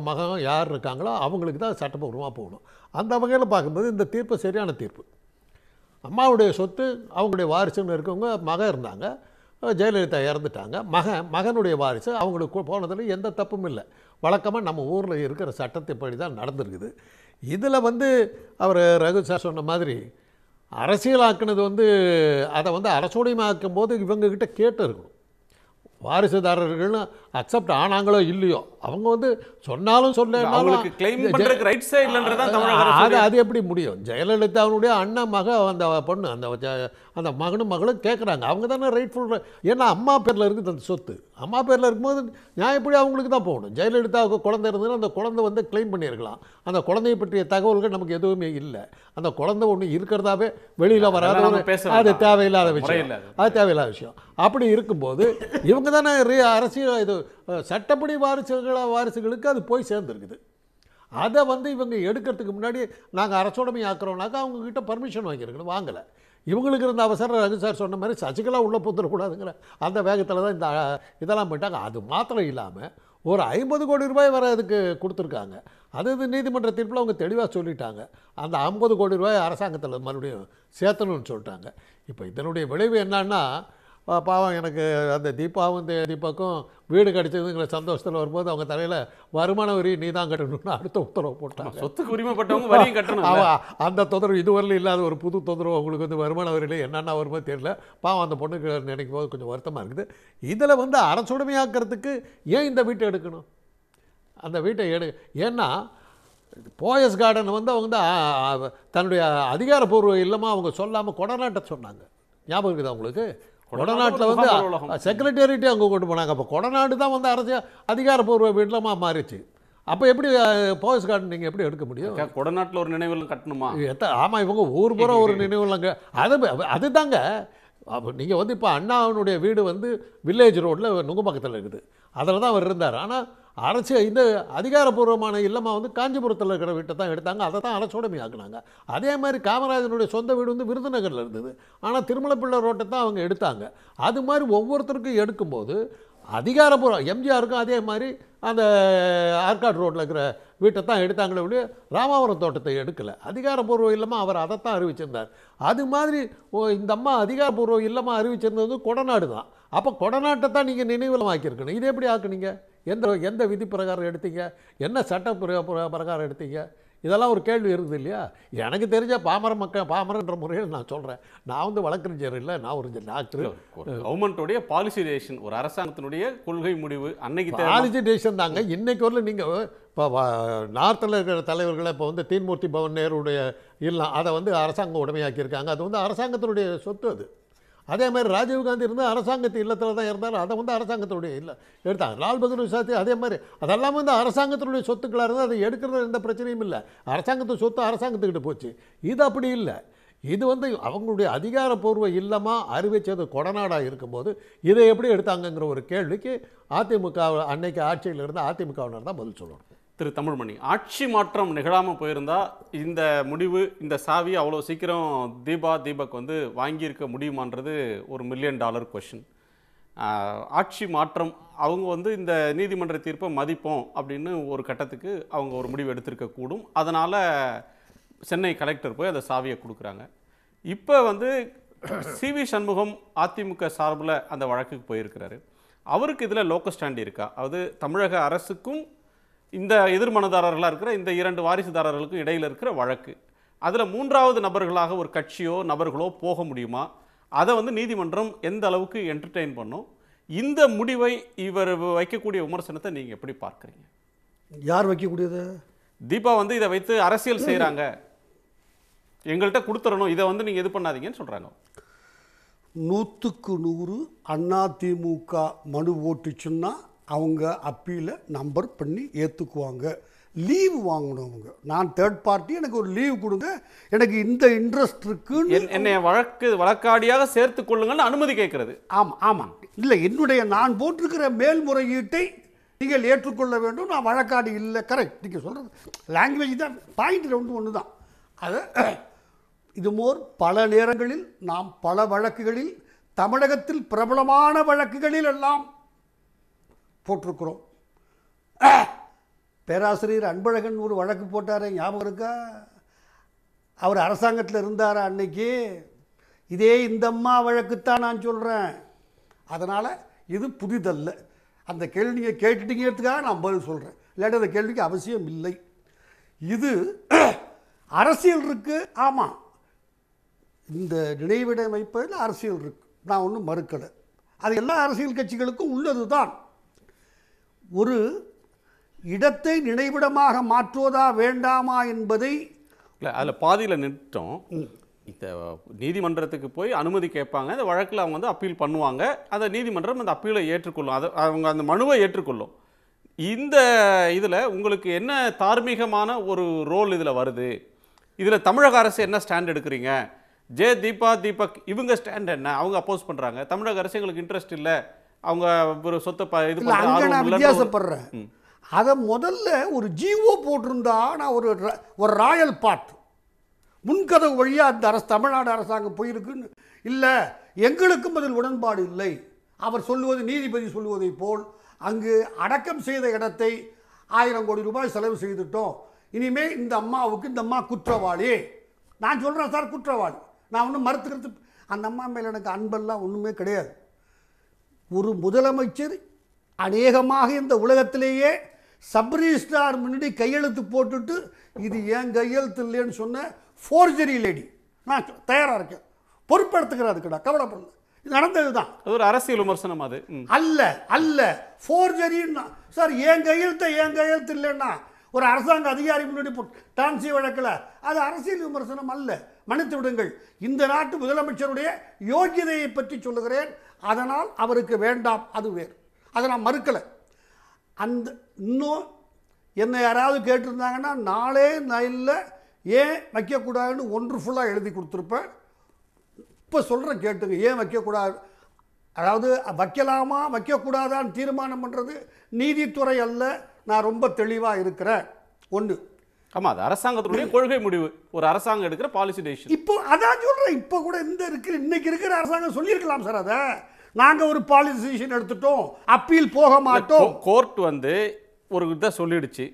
மகன் யார் இருக்காங்களோ அவங்களுக்கு தான் சட்டப்பூர்வமாக போகணும் அந்த வகையில் பார்க்கும்போது இந்த தீர்ப்பு சரியான தீர்ப்பு அம்மாவுடைய சொத்து அவங்களுடைய வாரிசுன்னு இருக்கவங்க மகன் இருந்தாங்க ஜெயலலிதா இறந்துட்டாங்க மகன் மகனுடைய வாரிசு அவங்களுக்கு போனதில் எந்த தப்பும் இல்லை வழக்கமாக நம்ம ஊரில் இருக்கிற சட்டத்தைப்படி தான் நடந்திருக்குது இதில் வந்து அவர் ரகு சார் சொன்ன மாதிரி அரசியலாக்குனது வந்து அதை வந்து அரசோடையும் ஆக்கும்போது இவங்கக்கிட்ட கேட்டு இருக்கணும் வாரிசுதாரர்கள்னு அக்செப்ட் ஆனாங்களோ இல்லையோ அவங்க வந்து சொன்னாலும் சொல்ல அது அது எப்படி முடியும் ஜெயலலிதாவுடைய அண்ணன் மக அந்த பொண்ணு அந்த அந்த மகனும் மகளும் கேட்குறாங்க அவங்க தானே ரைட்ஃபுல் ஏன்னா அம்மா பேரில் இருக்குது அந்த சொத்து அம்மா பேரில் இருக்கும்போது நியாயப்படி அவங்களுக்கு தான் போகணும் ஜெயலலிதாவுக்கு குழந்தை இருந்ததுன்னா அந்த குழந்தை வந்து கிளைம் பண்ணியிருக்கலாம் அந்த குழந்தைய பற்றிய தகவல்கள் நமக்கு எதுவுமே இல்லை அந்த குழந்தை ஒன்று இருக்கிறதாவே வெளியில் வராது அது தேவையில்லாத விஷயம் அது தேவையில்லாத விஷயம் அப்படி இருக்கும்போது இவங்க தானே அரசியல் இது சட்டப்படி வாரிசுகள வாரிசுகளுக்கு அது போய் சேர்ந்துருக்குது அதை வந்து இவங்க எடுக்கிறதுக்கு முன்னாடி நாங்கள் அரசோடமை ஆக்குறோம்னாக்கா அவங்கக்கிட்ட பர்மிஷன் வாங்கியிருக்கணும் வாங்கலை இவங்களுக்கு இருந்த அவசரம் ரகு சார் சொன்ன மாதிரி சசிகலா உள்ளே போத்துடக்கூடாதுங்கிற அந்த வேகத்தில் தான் இந்த இதெல்லாம் போயிட்டாங்க அது மாத்திரம் இல்லாமல் ஒரு ஐம்பது கோடி ரூபாய் வர அதுக்கு கொடுத்துருக்காங்க அது இது நீதிமன்ற தீர்ப்பில் அவங்க தெளிவாக சொல்லிட்டாங்க அந்த ஐம்பது கோடி ரூபாய் அரசாங்கத்தில் மறுபடியும் சேர்த்தணும்னு சொல்லிட்டாங்க இப்போ இதனுடைய விளைவு என்னன்னா பாவம் எனக்கு அந்த தீபாவும் தீபாக்கும் வீடு கிடைச்சதுங்கிற சந்தோஷத்தில் வரும்போது அவங்க தலையில் வருமான வரி நீ தான் கட்டணும்னு அடுத்த உத்தரவு போட்டாங்க சொத்துக்கு உரிமைப்பட்டவங்க வரியும் கட்டணும் அந்த தொந்தரவு இதுவரையில் இல்லாத ஒரு புது தொந்தரவு அவங்களுக்கு வந்து வருமான வரியில் என்னென்ன வருமோ தெரியல பாவம் அந்த பொண்ணுக்கு நினைக்கும் போது கொஞ்சம் வருத்தமாக இருக்குது இதில் வந்து அரசுடைமையாக்கிறதுக்கு ஏன் இந்த வீட்டை எடுக்கணும் அந்த வீட்டை எடு ஏன்னா போயஸ் கார்டன் வந்து அவங்க தன்னுடைய அதிகாரப்பூர்வ இல்லமாக அவங்க சொல்லாமல் கொடநாட்டை சொன்னாங்க ஞாபகம் இருக்குது அவங்களுக்கு கொடநாட்டில் வந்து செக்ரட்டேரியட்டே அங்கே கொண்டு போனாங்க அப்போ கொடநாடு தான் வந்து அரசு அதிகாரப்பூர்வ வீட்டிலமாக மாறிச்சு அப்போ எப்படி போலீஸ் கார்டு நீங்கள் எப்படி எடுக்க முடியும் கொடநாட்டில் ஒரு நினைவுலாம் கட்டணுமா எத்த ஆமாம் இவங்க ஊர் பூரா ஒரு நினைவுலங்க அது அது தாங்க அப்போ நீங்கள் வந்து இப்போ அண்ணாவனுடைய வீடு வந்து வில்லேஜ் ரோட்டில் நுங்கம்பக்கத்தில் இருக்குது அதில் தான் அவர் இருந்தார் ஆனால் அரசு இந்த அதிகாரபூர்வமான இல்லமாக வந்து காஞ்சிபுரத்தில் இருக்கிற வீட்டை தான் எடுத்தாங்க அதை தான் அரசுடைமை ஆக்குனாங்க அதே மாதிரி காமராஜனுடைய சொந்த வீடு வந்து விருதுநகரில் இருந்தது ஆனால் திருமலப்பிள்ளை ரோட்டை தான் அவங்க எடுத்தாங்க அது மாதிரி ஒவ்வொருத்தருக்கும் எடுக்கும்போது அதிகாரபூர்வம் எம்ஜிஆருக்கும் அதே மாதிரி அந்த ஆற்காடு ரோட்டில் இருக்கிற வீட்டை தான் எடுத்தாங்களே ஒழிய ராமாவரம் தோட்டத்தை எடுக்கலை அதிகாரபூர்வம் இல்லாமல் அவர் அதைத்தான் அறிவிச்சிருந்தார் அது மாதிரி இந்த அம்மா அதிகாரபூர்வம் இல்லமாக அறிவிச்சிருந்தது கொடநாடு தான் அப்போ கொடநாட்டை தான் நீங்கள் நினைவில் ஆக்கியிருக்கணும் இது எப்படி ஆக்குனீங்க எந்த எந்த விதி பிரகாரம் எடுத்தீங்க என்ன சட்ட பிரகாரம் எடுத்தீங்க இதெல்லாம் ஒரு கேள்வி இருக்குது இல்லையா எனக்கு தெரிஞ்ச பாமர மக்கள் பாமரன்ற முறையில் நான் சொல்கிறேன் நான் வந்து வழக்கறிஞர் இல்லை நான் ஒரு டாக்டர் கவர்மெண்ட்டுடைய பாலிசி டேஷன் ஒரு அரசாங்கத்தினுடைய கொள்கை முடிவு அன்னைக்கு பாலிசி டேஷன் தாங்க இன்னைக்கு வரல நீங்கள் இப்போ நார்த்தில் இருக்கிற தலைவர்களை இப்போ வந்து தீன்மூர்த்தி பவன் நேருடைய இல்லை அதை வந்து அரசாங்கம் உடமையாக்கியிருக்காங்க அது வந்து அரசாங்கத்தினுடைய சொத்து அது அதே மாதிரி ராஜீவ்காந்தி இருந்தால் அரசாங்கத்து இல்லத்தில் தான் இருந்தார் அதை வந்து அரசாங்கத்தினுடைய இல்லை எடுத்தாங்க லால் பகதூர் சாஸ்திரி அதே மாதிரி அதெல்லாம் வந்து அரசாங்கத்தினுடைய சொத்துக்களாக இருந்தால் அதை எடுக்கிறது எந்த பிரச்சனையும் இல்லை அரசாங்கத்து சொத்து அரசாங்கத்துக்கிட்ட போச்சு இது அப்படி இல்லை இது வந்து அவங்களுடைய அதிகாரப்பூர்வ இல்லமாக அறிவித்தது கொடநாடாக இருக்கும்போது இதை எப்படி எடுத்தாங்கங்கிற ஒரு கேள்விக்கு அதிமுக அன்னைக்கு ஆட்சியில் இருந்த அதிமுகவினர் தான் பதில் சொல்லணும் திரு தமிழ்மணி ஆட்சி மாற்றம் நிகழாமல் போயிருந்தால் இந்த முடிவு இந்த சாவி அவ்வளோ சீக்கிரம் தீபா தீபக் வந்து வாங்கியிருக்க முடியுமான்றது ஒரு மில்லியன் டாலர் கொஷின் ஆட்சி மாற்றம் அவங்க வந்து இந்த நீதிமன்ற தீர்ப்பை மதிப்போம் அப்படின்னு ஒரு கட்டத்துக்கு அவங்க ஒரு முடிவு எடுத்திருக்கக்கூடும் அதனால் சென்னை கலெக்டர் போய் அந்த சாவியை கொடுக்குறாங்க இப்போ வந்து சி வி சண்முகம் அதிமுக சார்பில் அந்த வழக்குக்கு போயிருக்கிறாரு அவருக்கு இதில் லோக்கஸ்டாண்ட் இருக்கா அதாவது தமிழக அரசுக்கும் இந்த எதிர்மனதாரர்களாக இருக்கிற இந்த இரண்டு வாரிசுதாரர்களுக்கும் இடையில் இருக்கிற வழக்கு அதில் மூன்றாவது நபர்களாக ஒரு கட்சியோ நபர்களோ போக முடியுமா அதை வந்து நீதிமன்றம் எந்த அளவுக்கு என்டர்டெயின் பண்ணும் இந்த முடிவை இவர் வைக்கக்கூடிய விமர்சனத்தை நீங்கள் எப்படி பார்க்குறீங்க யார் வைக்கக்கூடியது தீபா வந்து இதை வைத்து அரசியல் செய்கிறாங்க எங்கள்கிட்ட கொடுத்துடணும் இதை வந்து நீங்கள் இது பண்ணாதீங்கன்னு சொல்கிறாங்க நூற்றுக்கு நூறு அதிமுக மனு ஓட்டுச்சுன்னா அவங்க அப்பீலை நம்பர் பண்ணி ஏற்றுக்குவாங்க லீவ் வாங்கணும் அவங்க நான் தேர்ட் பார்ட்டி எனக்கு ஒரு லீவ் கொடுங்க எனக்கு இந்த இன்ட்ரெஸ்ட் இருக்கு என்னை வழக்கு வழக்காடியாக சேர்த்து கொள்ளுங்கன்னு அனுமதி கேட்கறது ஆமாம் ஆமாம் இல்லை என்னுடைய நான் போட்டிருக்கிற மேல்முறையீட்டை நீங்கள் ஏற்றுக்கொள்ள வேண்டும் நான் வழக்காடி இல்லை கரெக்ட் நீங்கள் சொல்கிறது லாங்குவேஜ் தான் பாயிண்ட் ரெண்டு ஒன்று தான் அதை இது மோர் பல நேரங்களில் நாம் பல வழக்குகளில் தமிழகத்தில் பிரபலமான வழக்குகளில் எல்லாம் போட்டிருக்கிறோம் பேராசிரியர் அன்பழகன் ஒரு வழக்கு போட்டாரே ஞாபகம் இருக்கா அவர் அரசாங்கத்தில் இருந்தார் அன்னைக்கு இதே இந்த அம்மா வழக்குத்தான் நான் சொல்கிறேன் அதனால் இது புதிதல்ல அந்த நீங்கள் கேட்டுட்டீங்கிறதுக்காக நான் பதில் சொல்கிறேன் இல்லாட்டி அந்த கேள்விக்கு அவசியம் இல்லை இது அரசியல் இருக்குது ஆமாம் இந்த நினைவிட வைப்பதில் அரசியல் இருக்குது நான் ஒன்றும் மறுக்கலை அது எல்லா அரசியல் கட்சிகளுக்கும் உள்ளது தான் ஒரு இடத்தை நினைவிடமாக மாற்றுவதா வேண்டாமா என்பதை இல்லை அதில் பாதியில் நிறுத்தோம் இந்த நீதிமன்றத்துக்கு போய் அனுமதி கேட்பாங்க அந்த வழக்கில் அவங்க வந்து அப்பீல் பண்ணுவாங்க அந்த நீதிமன்றம் அந்த அப்பீலை ஏற்றுக்கொள்ளும் அதை அவங்க அந்த மனுவை ஏற்றுக்கொள்ளும் இந்த இதில் உங்களுக்கு என்ன தார்மீகமான ஒரு ரோல் இதில் வருது இதில் தமிழக அரசு என்ன ஸ்டாண்ட் எடுக்கிறீங்க ஜே தீபா தீபக் இவங்க ஸ்டாண்ட் என்ன அவங்க அப்போஸ் பண்ணுறாங்க தமிழக அரசு எங்களுக்கு இன்ட்ரெஸ்ட் இல்லை அவங்க ஒரு சொத்தை இது அங்கே நான் வித்தியாசப்படுறேன் அதை முதல்ல ஒரு ஜிஓ போட்டிருந்தா நான் ஒரு ஒரு ராயல் பாட் முன்கதவு வழியாக அந்த அரசு தமிழ்நாடு அரசாங்கம் போயிருக்குன்னு இல்லை எங்களுக்கும் அதில் உடன்பாடு இல்லை அவர் சொல்லுவது நீதிபதி சொல்லுவதைப் போல் அங்கு அடக்கம் செய்த இடத்தை ஆயிரம் கோடி ரூபாய் செலவு செய்துட்டோம் இனிமேல் இந்த அம்மாவுக்கு இந்த அம்மா குற்றவாளி நான் சொல்கிறேன் சார் குற்றவாளி நான் ஒன்றும் மறுத்துக்கிறது அந்த அம்மா மேலே எனக்கு அன்பெல்லாம் ஒன்றுமே கிடையாது ஒரு முதலமைச்சர் அநேகமாக இந்த உலகத்திலேயே சப்ரிஜிஸ்டார் முன்னாடி கையெழுத்து போட்டுட்டு இது என் கையெழுத்து இல்லைன்னு சொன்ன ஃபோர்ஜரி லேடி நான் தயாராக இருக்கேன் பொறுப்பெடுத்துக்கிறேன் அதுக்குடா கவலைப்படல நடந்தது தான் ஒரு அரசியல் விமர்சனம் அது அல்ல அல்ல ஃபோர்ஜரின்னா சார் என் கையெழுத்த என் கையெழுத்து இல்லைன்னா ஒரு அரசாங்க அதிகாரி முன்னாடி டான்சி வழக்கில் அது அரசியல் விமர்சனம் அல்ல மன்னித்து விடுங்கள் இந்த நாட்டு முதலமைச்சருடைய யோகியதையை பற்றி சொல்லுகிறேன் அதனால் அவருக்கு வேண்டாம் அது வேறு அதை நான் மறுக்கலை அந்த இன்னும் என்னை யாராவது கேட்டிருந்தாங்கன்னா நாளே நல்ல ஏன் வைக்கக்கூடாதுன்னு ஒன்று ஃபுல்லாக எழுதி கொடுத்துருப்பேன் இப்போ சொல்கிறேன் கேட்டுங்க ஏன் வைக்கக்கூடாது அதாவது வைக்கலாமா வைக்கக்கூடாதான்னு தீர்மானம் பண்ணுறது நீதித்துறை அல்ல நான் ரொம்ப தெளிவாக இருக்கிறேன் ஒன்று ஆமாம் அது அரசாங்கத்தினுடைய கொள்கை முடிவு ஒரு அரசாங்கம் எடுக்கிற பாலிசி டெசிஷன் இப்போ அதான் சொல்கிறேன் இப்போ கூட இந்த இருக்கு இன்னைக்கு இருக்கிற அரசாங்கம் சொல்லியிருக்கலாம் சார் அதை நாங்கள் ஒரு பாலிசி டெசிஷன் எடுத்துட்டோம் அப்பீல் போக மாட்டோம் கோர்ட் வந்து ஒரு இதை சொல்லிடுச்சு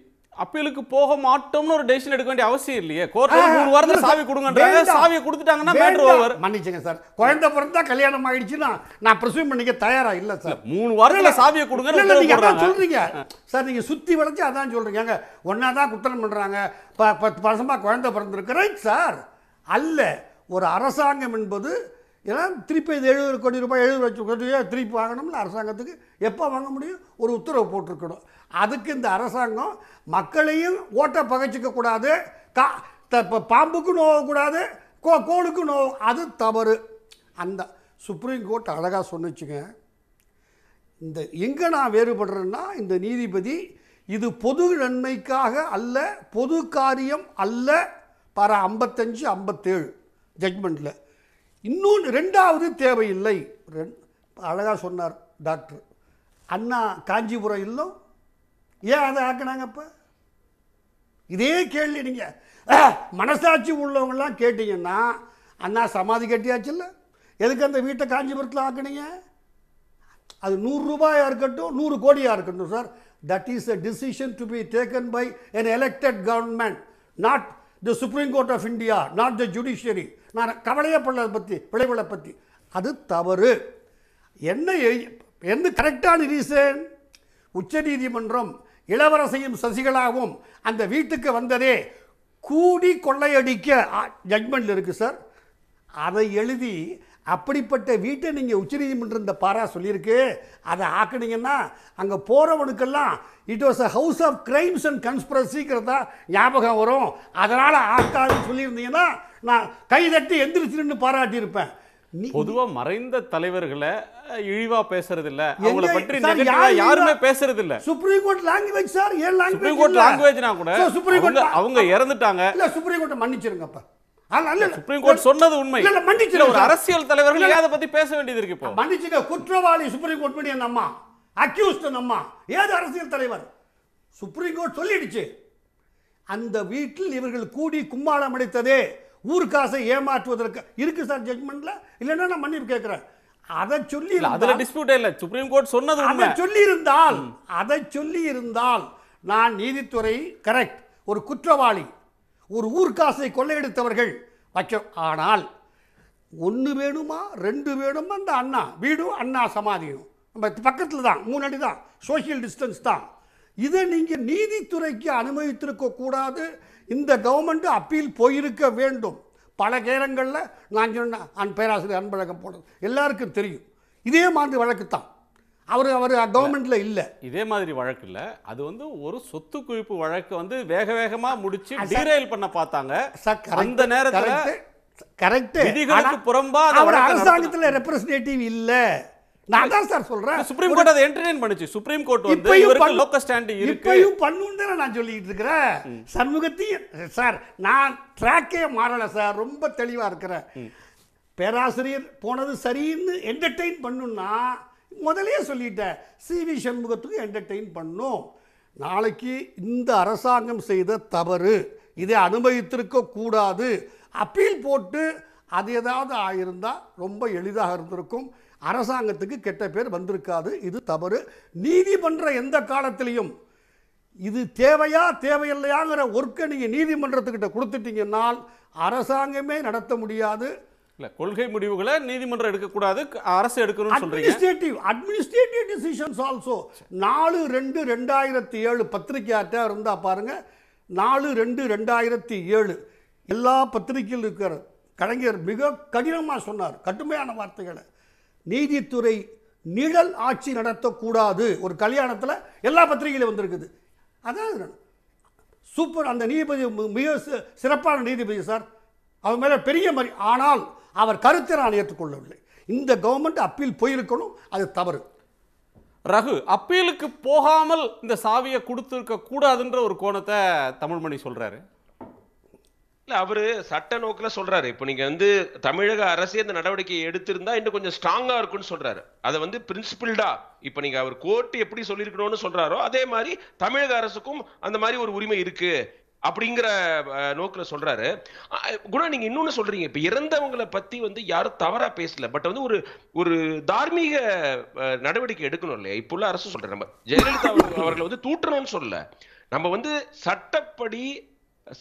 அப்பீலுக்கு போக மாட்டோம்னு ஒரு டெசிஷன் எடுக்க வேண்டிய அவசியம் இல்லையே கோர்ட்ல மூணு வாரத்துல சாவி கொடுங்கன்றாங்க சாவியை கொடுத்துட்டாங்கன்னா மேட்டர் ஓவர் மன்னிச்சுங்க சார் குழந்தை பிறந்தா கல்யாணம் ஆயிடுச்சுன்னா நான் பிரசூம் பண்ணிக்க தயாரா இல்ல சார் மூணு வாரத்துல சாவியை கொடுங்க சொல்றீங்க சார் நீங்க சுத்தி வளைச்சு அதான் சொல்றீங்க அங்க தான் குற்றம் பண்றாங்க பத்து வருஷமா குழந்தை பிறந்திருக்கு ரைட் சார் அல்ல ஒரு அரசாங்கம் என்பது ஏன்னா திருப்பி இது எழுபது கோடி ரூபாய் எழுபது லட்சம் கோடி ரூபாய் திருப்பி வாங்கணும்ல அரசாங்கத்துக்கு எப்போ வாங்க முடியும் ஒரு உத்தரவு போட்டிருக்கணும் அதுக்கு இந்த அரசாங்கம் மக்களையும் ஓட்டை பகைச்சிக்கக்கூடாது கா த பாம்புக்கும் நோவக்கூடாது கோ கோளுக்கும் நோ அது தவறு அந்த சுப்ரீம் கோர்ட் அழகாக சொன்னிச்சுங்க இந்த எங்கே நான் வேறுபடுறேன்னா இந்த நீதிபதி இது பொது நன்மைக்காக அல்ல பொது காரியம் அல்ல பர ஐம்பத்தஞ்சு ஐம்பத்தேழு ஜட்மெண்ட்டில் இன்னொன்று ரெண்டாவது தேவையில்லை அழகாக சொன்னார் டாக்டர் அண்ணா காஞ்சிபுரம் இல்லம் ஏன் அதை ஆக்கினாங்க அப்போ இதே கேள்வி நீங்கள் மனசாட்சி உள்ளவங்களாம் கேட்டிங்கன்னா அண்ணா சமாதி இல்லை எதுக்கு அந்த வீட்டை காஞ்சிபுரத்தில் ஆக்குனீங்க அது நூறுரூபாயாக இருக்கட்டும் நூறு கோடியாக இருக்கட்டும் sir that is a decision to be taken by an elected government not the supreme court of India not the judiciary நான் கவலையே பண்ணதை பற்றி விளைவுகளை பற்றி அது தவறு என்ன என்ன கரெக்டான ரீசன் உச்சநீதிமன்றம் இளவரசையும் சசிகலாவும் அந்த வீட்டுக்கு வந்ததே கூடி கொள்ளையடிக்க ஜட்மெண்ட் இருக்குது சார் அதை எழுதி அப்படிப்பட்ட வீட்டை நீங்கள் உச்சநீதிமன்ற இந்த பாரா சொல்லியிருக்கு அதை ஆக்கினீங்கன்னா அங்கே போகிறவனுக்கெல்லாம் it was a house of crimes and கன்ஸ்பிரசிங்கிறதா ஞாபகம் வரும் அதனால் ஆக்காதுன்னு சொல்லியிருந்தீங்கன்னா நான் கைதட்டி எந்திரிச்சிருன்னு பாராட்டியிருப்பேன் பொதுவா மறைந்த தலைவர்களை இழிவா பேசுறது இல்ல அவங்கள பற்றி யாருமே பேசுறது இல்ல சுப்ரீம் கோர்ட் லாங்குவேஜ் சார் ஏன் லாங்குவேஜ் சுப்ரீம் கோர்ட் லாங்குவேஜ்னா கூட சுப்ரீம் கோர்ட் அவங்க இறந்துட்டாங்க இல்ல சுப்ரீம் கோர்ட் மன்னிச்சிருங்கப்பா சுப்ரீம் கோர்ட் சொன்னது உண்மை ஒரு அரசியல் தலைவர்கள் அதை பத்தி பேச வேண்டியது இருக்கு இப்போ மன்னிச்சுங்க குற்றவாளி சுப்ரீம் கோர்ட் படி அம்மா அக்யூஸ்ட் அம்மா ஏது அரசியல் தலைவர் சுப்ரீம் கோர்ட் சொல்லிடுச்சு அந்த வீட்டில் இவர்கள் கூடி கும்மாளம் அடைத்ததே ஊருக்காசை ஏமாற்றுவதற்கு இருக்குது சார் ஜட்மெண்ட்டில் இல்லைன்னா நான் மன்னிப்பு கேட்குறேன் அதை சொல்லி அதில் டிஸ்பியூட்டே இல்லை சுப்ரீம் கோர்ட் சொன்னது அதை சொல்லி இருந்தால் அதை சொல்லி இருந்தால் நான் நீதித்துறை கரெக்ட் ஒரு குற்றவாளி ஒரு ஊர்க்காசை கொள்ளையெடுத்தவர்கள் வைக்க ஆனால் ஒன்று வேணுமா ரெண்டு வேணுமா அந்த அண்ணா வீடும் அண்ணா சமாதியும் நம்ம பக்கத்தில் தான் மூணு அடி தான் சோஷியல் டிஸ்டன்ஸ் தான் இதை நீங்கள் நீதித்துறைக்கு அனுமதித்திருக்கக்கூடாது இந்த கவர்மெண்ட்டு அப்பீல் போயிருக்க வேண்டும் பல நேரங்களில் நான் சொன்ன அன் பேராசிரியர் அன்பழகம் போனது எல்லாருக்கும் தெரியும் இதே மாதிரி வழக்கு தான் அவர் அவர் கவர்மெண்ட்டில் இல்லை இதே மாதிரி வழக்கு இல்லை அது வந்து ஒரு சொத்து குவிப்பு வழக்கு வந்து வேக வேகமாக முடிச்சு டீரைல் பண்ண பார்த்தாங்க அந்த நேரத்தில் கரெக்ட் புறம்பா அவர் அரசாங்கத்தில் ரெப்ரசன்டேட்டிவ் இல்லை நான் தான் சார் சொல்றேன் சுப்ரீம் கோர்ட் அதை என்டர்டெயின் பண்ணுச்சு சுப்ரீம் கோர்ட் வந்து இவருக்கு லோக்கல் ஸ்டாண்டிங் இருக்கு இப்பயும் பண்ணுன்னு நான் சொல்லிட்டு இருக்கிறேன் சண்முகத்தையும் சார் நான் ட்ராக்கே மாறல சார் ரொம்ப தெளிவா இருக்கிறேன் பேராசிரியர் போனது சரின்னு என்டர்டெயின் பண்ணுன்னா முதலே சொல்லிட்டேன் சி வி சண்முகத்துக்கும் என்டர்டெயின் பண்ணும் நாளைக்கு இந்த அரசாங்கம் செய்த தவறு இதை அனுபவித்திருக்க கூடாது அப்பீல் போட்டு அது ஏதாவது ஆயிருந்தால் ரொம்ப எளிதாக இருந்திருக்கும் அரசாங்கத்துக்கு கெட்ட பேர் வந்திருக்காது இது தவறு நீதிமன்ற எந்த காலத்திலையும் இது தேவையா தேவையில்லையாங்கிற ஒர்க்கை நீங்கள் நீதிமன்றத்துக்கிட்ட கொடுத்துட்டீங்கன்னால் அரசாங்கமே நடத்த முடியாது இல்லை கொள்கை முடிவுகளை நீதிமன்றம் எடுக்கக்கூடாது அரசு எடுக்கணும்னு சொல்கிறீங்க அட்மினிஸ்ட்ரேட்டிவ் அட்மினிஸ்ட்ரேட்டிவ் டிசிஷன்ஸ் ஆல்சோ நாலு ரெண்டு ரெண்டாயிரத்தி ஏழு பத்திரிகையாட்டாக இருந்தால் பாருங்கள் நாலு ரெண்டு ரெண்டாயிரத்தி ஏழு எல்லா பத்திரிகையில் இருக்கிற கலைஞர் மிக கடினமாக சொன்னார் கடுமையான வார்த்தைகளை நீதித்துறை நிழல் ஆட்சி நடத்தக்கூடாது ஒரு கல்யாணத்தில் எல்லா பத்திரிகையிலும் வந்திருக்குது அதான் சூப்பர் அந்த நீதிபதி மிக சிறப்பான நீதிபதி சார் அவர் மேலே பெரிய மரி ஆனால் அவர் கருத்தை நான் ஏற்றுக்கொள்ளவில்லை இந்த கவர்மெண்ட் அப்பீல் போயிருக்கணும் அது தவறு ரகு அப்பீலுக்கு போகாமல் இந்த சாவியை கொடுத்துருக்க கூடாதுன்ற ஒரு கோணத்தை தமிழ்மணி சொல்கிறாரு இல்லை அவரு சட்ட நோக்கில் சொல்றாரு இப்போ நீங்க வந்து தமிழக அரசே இந்த நடவடிக்கையை எடுத்திருந்தா இன்னும் கொஞ்சம் ஸ்ட்ராங்கா இருக்கும்னு சொல்றாரு அதை வந்து பிரின்சிபிள்டா இப்போ நீங்க அவர் கோர்ட்டு எப்படி சொல்லியிருக்கணும்னு சொல்றாரோ அதே மாதிரி தமிழக அரசுக்கும் அந்த மாதிரி ஒரு உரிமை இருக்கு அப்படிங்கிற நோக்கில் சொல்றாரு குணா நீங்க இன்னொன்னு சொல்றீங்க இப்ப இறந்தவங்களை பத்தி வந்து யாரும் தவறா பேசல பட் வந்து ஒரு ஒரு தார்மீக நடவடிக்கை எடுக்கணும் இல்லையா இப்போ உள்ள அரசு சொல்கிறேன் நம்ம ஜெயலலிதா அவர்களை வந்து தூட்டணும்னு சொல்லல நம்ம வந்து சட்டப்படி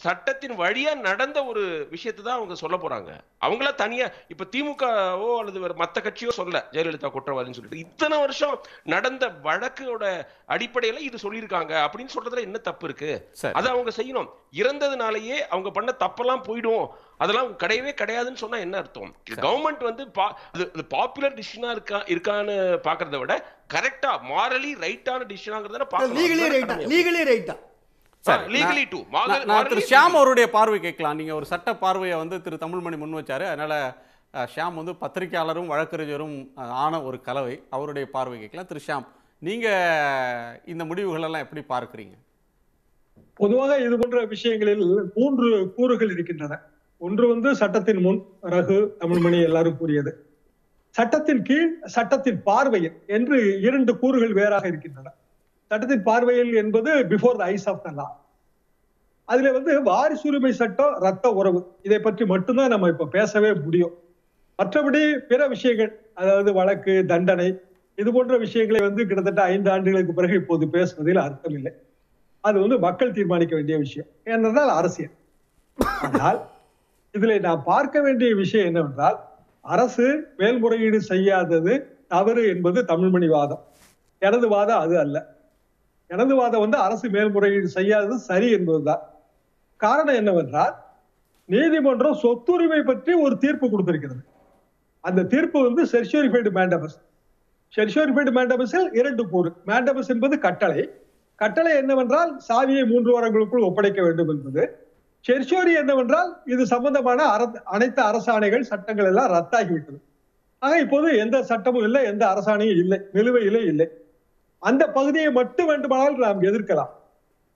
சட்டத்தின் வழியா நடந்த ஒரு விஷயத்தை தான் அவங்க சொல்ல போறாங்க அவங்கள தனியா இப்ப திமுகவோ அல்லது வேற மத்த கட்சியோ சொல்ல ஜெயலலிதா குற்றவாளின்னு சொல்லிட்டு இத்தனை வருஷம் நடந்த வழக்கோட அடிப்படையில இது சொல்லியிருக்காங்க அப்படின்னு சொல்றதுல என்ன தப்பு இருக்கு அதை அவங்க செய்யணும் இறந்ததுனாலயே அவங்க பண்ண தப்பெல்லாம் போயிடும் அதெல்லாம் கிடையவே கிடையாதுன்னு சொன்னா என்ன அர்த்தம் கவர்மெண்ட் வந்து பாப்புலர் டிசிஷனா இருக்கா இருக்கான்னு பாக்குறத விட கரெக்டா மாரலி ரைட்டான டிசிஷனாங்கிறத பாக்கணும் நான் திரு ஷியாம் அவருடைய பார்வை கேட்கலாம் நீங்கள் ஒரு சட்ட பார்வையை வந்து திரு தமிழ்மணி முன் வச்சாரு அதனால் ஷியாம் வந்து பத்திரிகையாளரும் வழக்கறிஞரும் ஆன ஒரு கலவை அவருடைய பார்வை கேட்கலாம் திரு ஷியாம் நீங்கள் இந்த முடிவுகளெல்லாம் எப்படி பார்க்குறீங்க பொதுவாக இது போன்ற விஷயங்களில் மூன்று கூறுகள் இருக்கின்றன ஒன்று வந்து சட்டத்தின் முன் ரகு தமிழ்மணி எல்லாரும் கூறியது சட்டத்தின் கீழ் சட்டத்தின் பார்வையில் என்று இரண்டு கூறுகள் வேறாக இருக்கின்றன சட்டத்தின் பார்வையில் என்பது before the eyes of the law அதுல வந்து வாரிசுரிமை சட்டம் ரத்த உறவு இதை பற்றி மட்டும்தான் நம்ம இப்ப பேசவே முடியும் மற்றபடி பிற விஷயங்கள் அதாவது வழக்கு தண்டனை இது போன்ற விஷயங்களை வந்து கிட்டத்தட்ட ஐந்து ஆண்டுகளுக்கு பிறகு இப்போது பேசுவதில் அர்த்தம் இல்லை அது வந்து மக்கள் தீர்மானிக்க வேண்டிய விஷயம் ஏனென்றால் அரசியல் ஆனால் இதுல நான் பார்க்க வேண்டிய விஷயம் என்னவென்றால் அரசு மேல்முறையீடு செய்யாதது தவறு என்பது தமிழ்மணி வாதம் எனது வாதம் அது அல்ல இனதுவாதம் வந்து அரசு மேல்முறையீடு செய்யாதது சரி என்பதுதான் காரணம் என்னவென்றால் நீதிமன்றம் சொத்துரிமை பற்றி ஒரு தீர்ப்பு கொடுத்திருக்கிறது அந்த தீர்ப்பு வந்து செர்ஷோரிஃபைடு மேண்டபஸ் செர்ஷோரிஃபைடு மேண்டபஸில் இரண்டு கூறு மேண்டபஸ் என்பது கட்டளை கட்டளை என்னவென்றால் சாவியை மூன்று வாரங்களுக்குள் ஒப்படைக்க வேண்டும் என்பது செர்ஷோரி என்னவென்றால் இது சம்பந்தமான அனைத்து அரசாணைகள் சட்டங்கள் எல்லாம் ரத்தாகிவிட்டது ஆக இப்போது எந்த சட்டமும் இல்லை எந்த அரசாணையும் இல்லை நிலுவையிலே இல்லை அந்த பகுதியை மட்டும் வேண்டுமானால் நாம் எதிர்க்கலாம்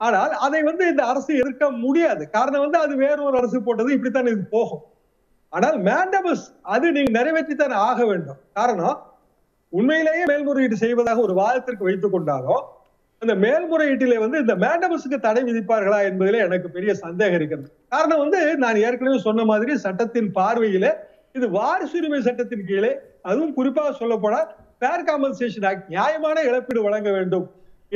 ஆனால் அதை வந்து இந்த அரசு எதிர்க்க முடியாது காரணம் வந்து அது வேற ஒரு அரசு போட்டது இப்படித்தான் இது போகும் ஆனால் மேண்டபஸ் அது நீங்க நிறைவேற்றித்தான் ஆக வேண்டும் காரணம் உண்மையிலேயே மேல்முறையீடு செய்வதாக ஒரு வாதத்திற்கு வைத்துக் கொண்டாலும் அந்த மேல்முறையீட்டிலே வந்து இந்த மேண்டபஸுக்கு தடை விதிப்பார்களா என்பதிலே எனக்கு பெரிய சந்தேகம் இருக்கிறது காரணம் வந்து நான் ஏற்கனவே சொன்ன மாதிரி சட்டத்தின் பார்வையிலே இது வாரிசுரிமை சட்டத்தின் கீழே அதுவும் குறிப்பாக சொல்லப்போனால் ஃபேர் காம்பன்சேஷன் ஆக்ட் நியாயமான இழப்பீடு வழங்க வேண்டும்